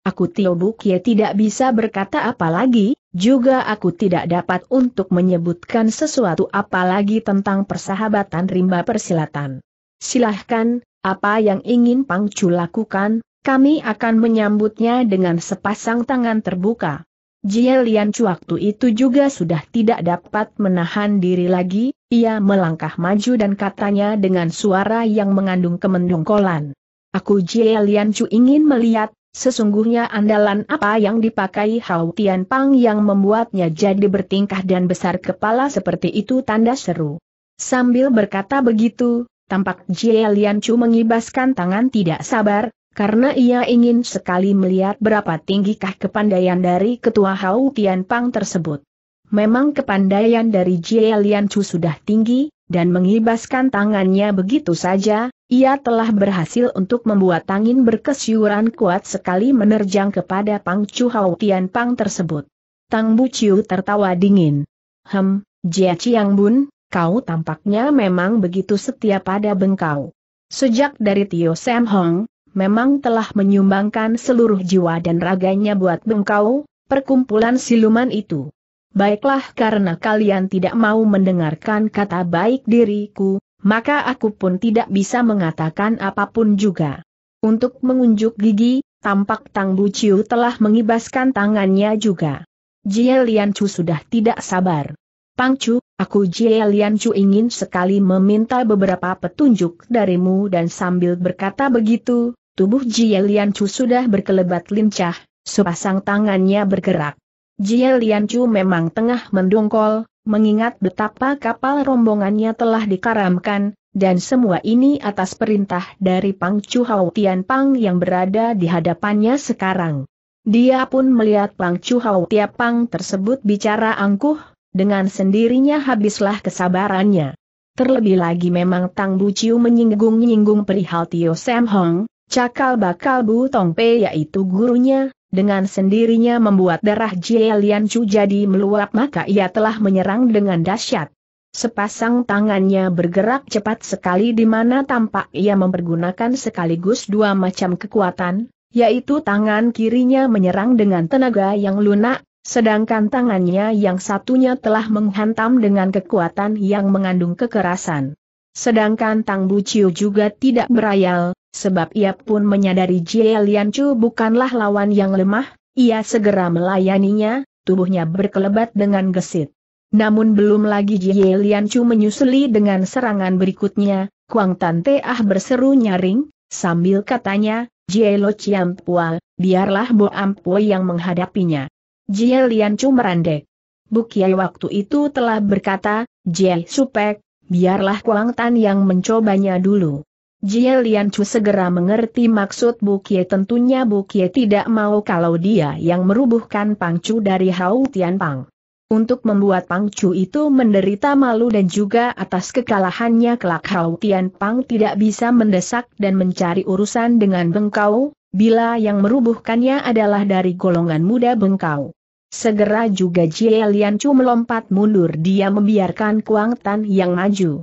Aku Tio Bukie tidak bisa berkata apa lagi, juga aku tidak dapat untuk menyebutkan sesuatu apalagi tentang persahabatan rimba persilatan. Silahkan, apa yang ingin Pangcu lakukan, kami akan menyambutnya dengan sepasang tangan terbuka. Jie Lian waktu itu juga sudah tidak dapat menahan diri lagi, ia melangkah maju dan katanya dengan suara yang mengandung kemendongkolan. Aku Jie Lian ingin melihat, sesungguhnya andalan apa yang dipakai Hao Tian Pang yang membuatnya jadi bertingkah dan besar kepala seperti itu tanda seru. Sambil berkata begitu, tampak Jie Lian mengibaskan tangan tidak sabar, karena ia ingin sekali melihat berapa tinggikah kepandaian dari ketua Hau Tian Pang tersebut. Memang kepandaian dari Jie Lian Chu sudah tinggi, dan mengibaskan tangannya begitu saja, ia telah berhasil untuk membuat angin berkesyuran kuat sekali menerjang kepada Pang Chu Hau Tian Pang tersebut. Tang Bu Chiu tertawa dingin. Hem, Jia Chiang Bun, kau tampaknya memang begitu setia pada bengkau. Sejak dari Tio Sam Hong, memang telah menyumbangkan seluruh jiwa dan raganya buat bengkau, perkumpulan siluman itu. Baiklah karena kalian tidak mau mendengarkan kata baik diriku, maka aku pun tidak bisa mengatakan apapun juga. Untuk mengunjuk gigi, tampak Tang Buciu telah mengibaskan tangannya juga. Jie Lian Chu sudah tidak sabar. Pangcu, aku Jie Lian Chu ingin sekali meminta beberapa petunjuk darimu dan sambil berkata begitu, Tubuh Jie Chu sudah berkelebat lincah, sepasang tangannya bergerak. Jie Chu memang tengah mendongkol, mengingat betapa kapal rombongannya telah dikaramkan, dan semua ini atas perintah dari Pang Chu Hao Tian Pang yang berada di hadapannya sekarang. Dia pun melihat Pang Chu Hao Tian Pang tersebut bicara angkuh, dengan sendirinya habislah kesabarannya. Terlebih lagi memang Tang Bu Chiu menyinggung-nyinggung perihal Tio Sam Hong, Cakal bakal Bu Tongpe yaitu gurunya, dengan sendirinya membuat darah Jie Lian Chu jadi meluap maka ia telah menyerang dengan dahsyat. Sepasang tangannya bergerak cepat sekali di mana tampak ia mempergunakan sekaligus dua macam kekuatan, yaitu tangan kirinya menyerang dengan tenaga yang lunak, sedangkan tangannya yang satunya telah menghantam dengan kekuatan yang mengandung kekerasan. Sedangkan Tang Bu Chiu juga tidak berayal, sebab ia pun menyadari Jie Lian Chu bukanlah lawan yang lemah, ia segera melayaninya, tubuhnya berkelebat dengan gesit. Namun belum lagi Jie Lian Chu menyusuli dengan serangan berikutnya, Kuang Tan Ah berseru nyaring, sambil katanya, Jie Lo Chiam Pua, biarlah Bo Ampue yang menghadapinya. Jie Lian Chu merandek. Bukiai waktu itu telah berkata, Jie Supek, biarlah Kuang Tan yang mencobanya dulu. Jie Lian Chu segera mengerti maksud Bu Kie tentunya Bu Kie tidak mau kalau dia yang merubuhkan Pang Chu dari Hau Tian Pang. Untuk membuat Pang Chu itu menderita malu dan juga atas kekalahannya kelak Hau Tian Pang tidak bisa mendesak dan mencari urusan dengan Bengkau, bila yang merubuhkannya adalah dari golongan muda Bengkau. Segera juga Jie Lian Chu melompat mundur dia membiarkan Kuang Tan yang maju.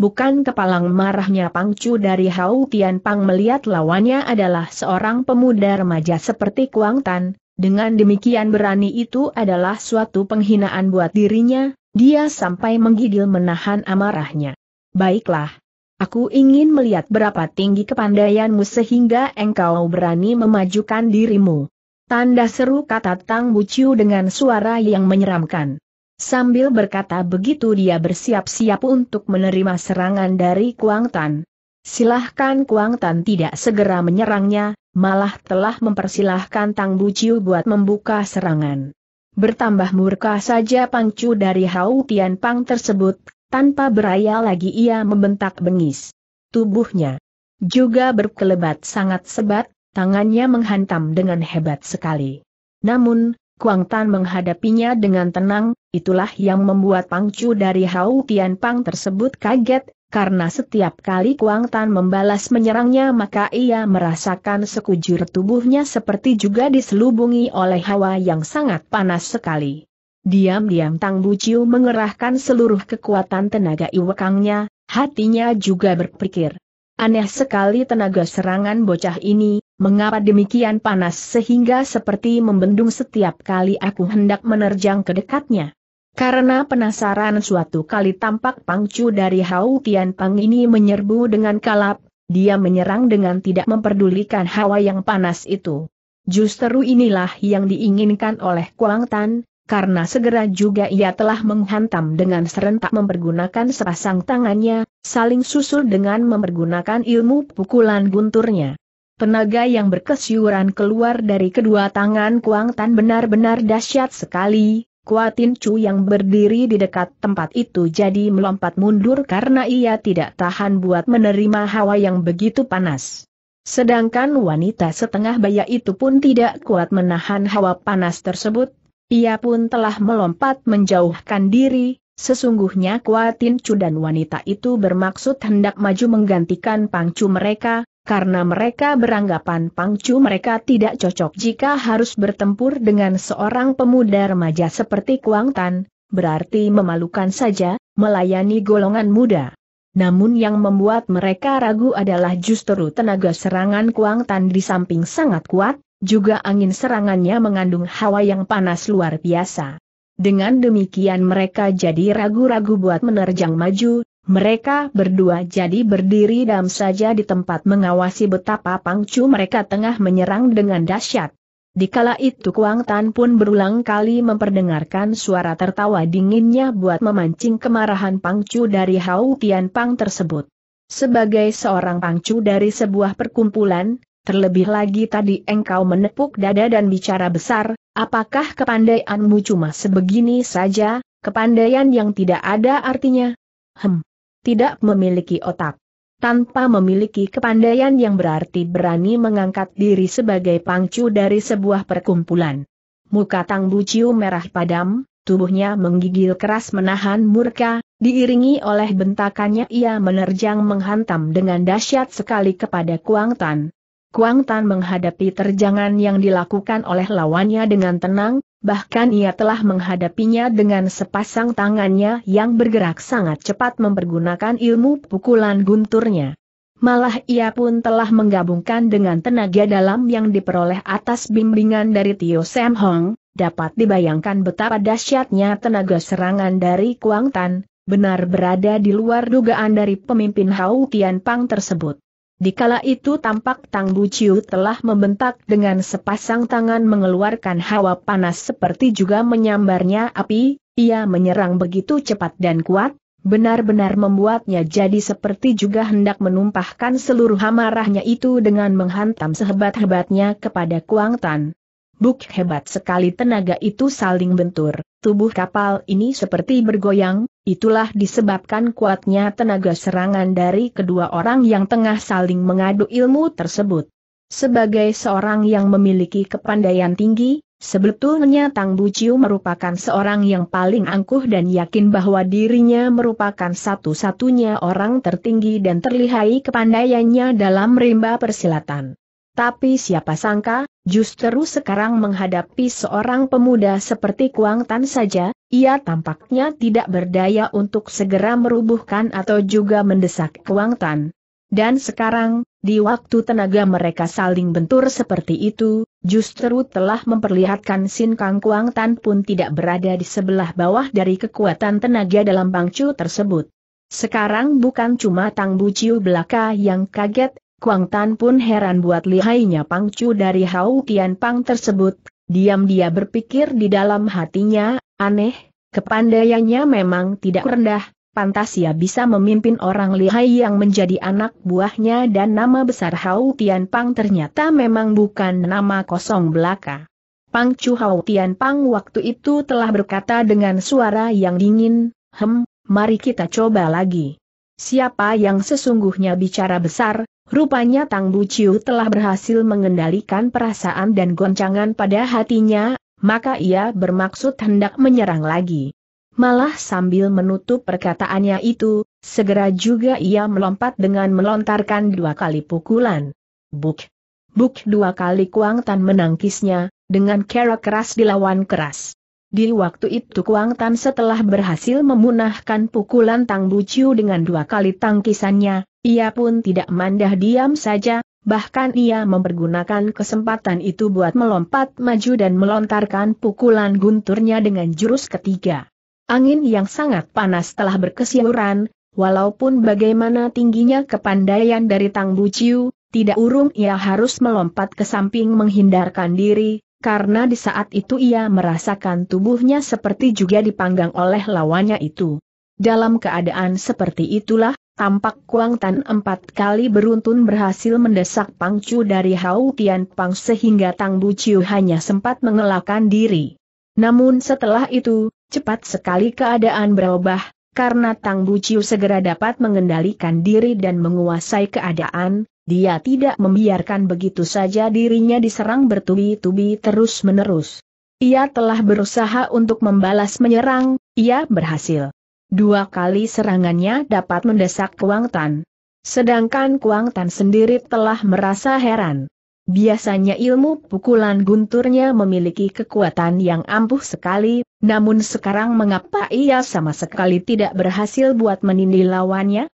Bukan kepalang marahnya Pangcu dari Hau Tian Pang melihat lawannya adalah seorang pemuda remaja seperti Kuang Tan, dengan demikian berani itu adalah suatu penghinaan buat dirinya, dia sampai menggigil menahan amarahnya. Baiklah. Aku ingin melihat berapa tinggi kepandaianmu sehingga engkau berani memajukan dirimu. Tanda seru kata Tang Buciu dengan suara yang menyeramkan. Sambil berkata begitu dia bersiap-siap untuk menerima serangan dari Kuang Tan. Silahkan Kuang Tan tidak segera menyerangnya, malah telah mempersilahkan Tang Buciu buat membuka serangan. Bertambah murka saja pangcu dari Hau Tian Pang tersebut, tanpa beraya lagi ia membentak bengis. Tubuhnya juga berkelebat sangat sebat, tangannya menghantam dengan hebat sekali. Namun, Kuang Tan menghadapinya dengan tenang, itulah yang membuat Pangcu dari Hau Tian Pang tersebut kaget, karena setiap kali Kuang Tan membalas menyerangnya maka ia merasakan sekujur tubuhnya seperti juga diselubungi oleh hawa yang sangat panas sekali. Diam-diam Tang Buciu mengerahkan seluruh kekuatan tenaga iwekangnya, hatinya juga berpikir. Aneh sekali tenaga serangan bocah ini, Mengapa demikian panas sehingga seperti membendung setiap kali aku hendak menerjang ke dekatnya? Karena penasaran suatu kali tampak pangcu dari Hau Tian Pang ini menyerbu dengan kalap, dia menyerang dengan tidak memperdulikan hawa yang panas itu. Justru inilah yang diinginkan oleh Kuang Tan, karena segera juga ia telah menghantam dengan serentak mempergunakan sepasang tangannya, saling susul dengan mempergunakan ilmu pukulan gunturnya. Tenaga yang berkesyuran keluar dari kedua tangan Kuang Tan benar-benar dahsyat sekali. Kuatin Chu yang berdiri di dekat tempat itu jadi melompat mundur karena ia tidak tahan buat menerima hawa yang begitu panas. Sedangkan wanita setengah baya itu pun tidak kuat menahan hawa panas tersebut, ia pun telah melompat menjauhkan diri, sesungguhnya Kuatin Chu dan wanita itu bermaksud hendak maju menggantikan pangcu mereka, karena mereka beranggapan pangcu mereka tidak cocok jika harus bertempur dengan seorang pemuda remaja seperti Kuang Tan, berarti memalukan saja, melayani golongan muda. Namun yang membuat mereka ragu adalah justru tenaga serangan Kuang Tan di samping sangat kuat, juga angin serangannya mengandung hawa yang panas luar biasa. Dengan demikian mereka jadi ragu-ragu buat menerjang maju, mereka berdua jadi berdiri dam saja di tempat mengawasi betapa pangcu mereka tengah menyerang dengan dahsyat. Dikala itu Kuang Tan pun berulang kali memperdengarkan suara tertawa dinginnya buat memancing kemarahan pangcu dari Hau Tian Pang tersebut. Sebagai seorang pangcu dari sebuah perkumpulan, terlebih lagi tadi engkau menepuk dada dan bicara besar, apakah kepandaianmu cuma sebegini saja, kepandaian yang tidak ada artinya? Hem, tidak memiliki otak. Tanpa memiliki kepandaian yang berarti berani mengangkat diri sebagai pangcu dari sebuah perkumpulan. Muka Tang Buciu merah padam, tubuhnya menggigil keras menahan murka, diiringi oleh bentakannya ia menerjang menghantam dengan dahsyat sekali kepada Kuang Tan. Kuang Tan menghadapi terjangan yang dilakukan oleh lawannya dengan tenang, bahkan ia telah menghadapinya dengan sepasang tangannya yang bergerak sangat cepat mempergunakan ilmu pukulan gunturnya. Malah ia pun telah menggabungkan dengan tenaga dalam yang diperoleh atas bimbingan dari Tio Sam Hong, dapat dibayangkan betapa dahsyatnya tenaga serangan dari Kuang Tan, benar berada di luar dugaan dari pemimpin Hau Tian Pang tersebut. Dikala itu tampak Tang Buciu telah membentak dengan sepasang tangan mengeluarkan hawa panas seperti juga menyambarnya api, ia menyerang begitu cepat dan kuat, benar-benar membuatnya jadi seperti juga hendak menumpahkan seluruh amarahnya itu dengan menghantam sehebat-hebatnya kepada Kuang Tan. Buk hebat sekali tenaga itu saling bentur, tubuh kapal ini seperti bergoyang, itulah disebabkan kuatnya tenaga serangan dari kedua orang yang tengah saling mengadu ilmu tersebut. Sebagai seorang yang memiliki kepandaian tinggi, sebetulnya Tang Buciu merupakan seorang yang paling angkuh dan yakin bahwa dirinya merupakan satu-satunya orang tertinggi dan terlihai kepandaiannya dalam rimba persilatan. Tapi siapa sangka, justru sekarang menghadapi seorang pemuda seperti Kuang Tan saja, ia tampaknya tidak berdaya untuk segera merubuhkan atau juga mendesak Kuang Tan. Dan sekarang, di waktu tenaga mereka saling bentur seperti itu, justru telah memperlihatkan Sin Kang Kuang Tan pun tidak berada di sebelah bawah dari kekuatan tenaga dalam bangcu tersebut. Sekarang bukan cuma Tang Buciu belaka yang kaget, Kuang Tan pun heran buat lihainya Pang pangcu dari Hau Tian Pang tersebut, diam dia berpikir di dalam hatinya, aneh, kepandaiannya memang tidak rendah, pantas ia bisa memimpin orang lihai yang menjadi anak buahnya dan nama besar Hau Tian Pang ternyata memang bukan nama kosong belaka. Pang Chu Hau Tian Pang waktu itu telah berkata dengan suara yang dingin, hem, mari kita coba lagi. Siapa yang sesungguhnya bicara besar, Rupanya Tang Buciu telah berhasil mengendalikan perasaan dan goncangan pada hatinya, maka ia bermaksud hendak menyerang lagi. Malah sambil menutup perkataannya itu, segera juga ia melompat dengan melontarkan dua kali pukulan. Buk! Buk dua kali Kuang Tan menangkisnya, dengan kera keras dilawan keras. Di waktu itu Kuang Tan setelah berhasil memunahkan pukulan Tang Buciu dengan dua kali tangkisannya, ia pun tidak mandah diam saja, bahkan ia mempergunakan kesempatan itu buat melompat maju dan melontarkan pukulan gunturnya dengan jurus ketiga. Angin yang sangat panas telah berkesiuran, walaupun bagaimana tingginya kepandaian dari Tang Buciu, tidak urung ia harus melompat ke samping menghindarkan diri, karena di saat itu ia merasakan tubuhnya seperti juga dipanggang oleh lawannya itu. Dalam keadaan seperti itulah, tampak Kuang Tan empat kali beruntun berhasil mendesak Pang Chu dari Hau Tian Pang sehingga Tang Bu Chiu hanya sempat mengelakkan diri. Namun setelah itu, cepat sekali keadaan berubah, karena Tang Bu Chiu segera dapat mengendalikan diri dan menguasai keadaan, dia tidak membiarkan begitu saja dirinya diserang bertubi-tubi terus-menerus. Ia telah berusaha untuk membalas menyerang, ia berhasil. Dua kali serangannya dapat mendesak Kuang Tan. Sedangkan Kuang Tan sendiri telah merasa heran. Biasanya ilmu pukulan gunturnya memiliki kekuatan yang ampuh sekali, namun sekarang mengapa ia sama sekali tidak berhasil buat menindih lawannya?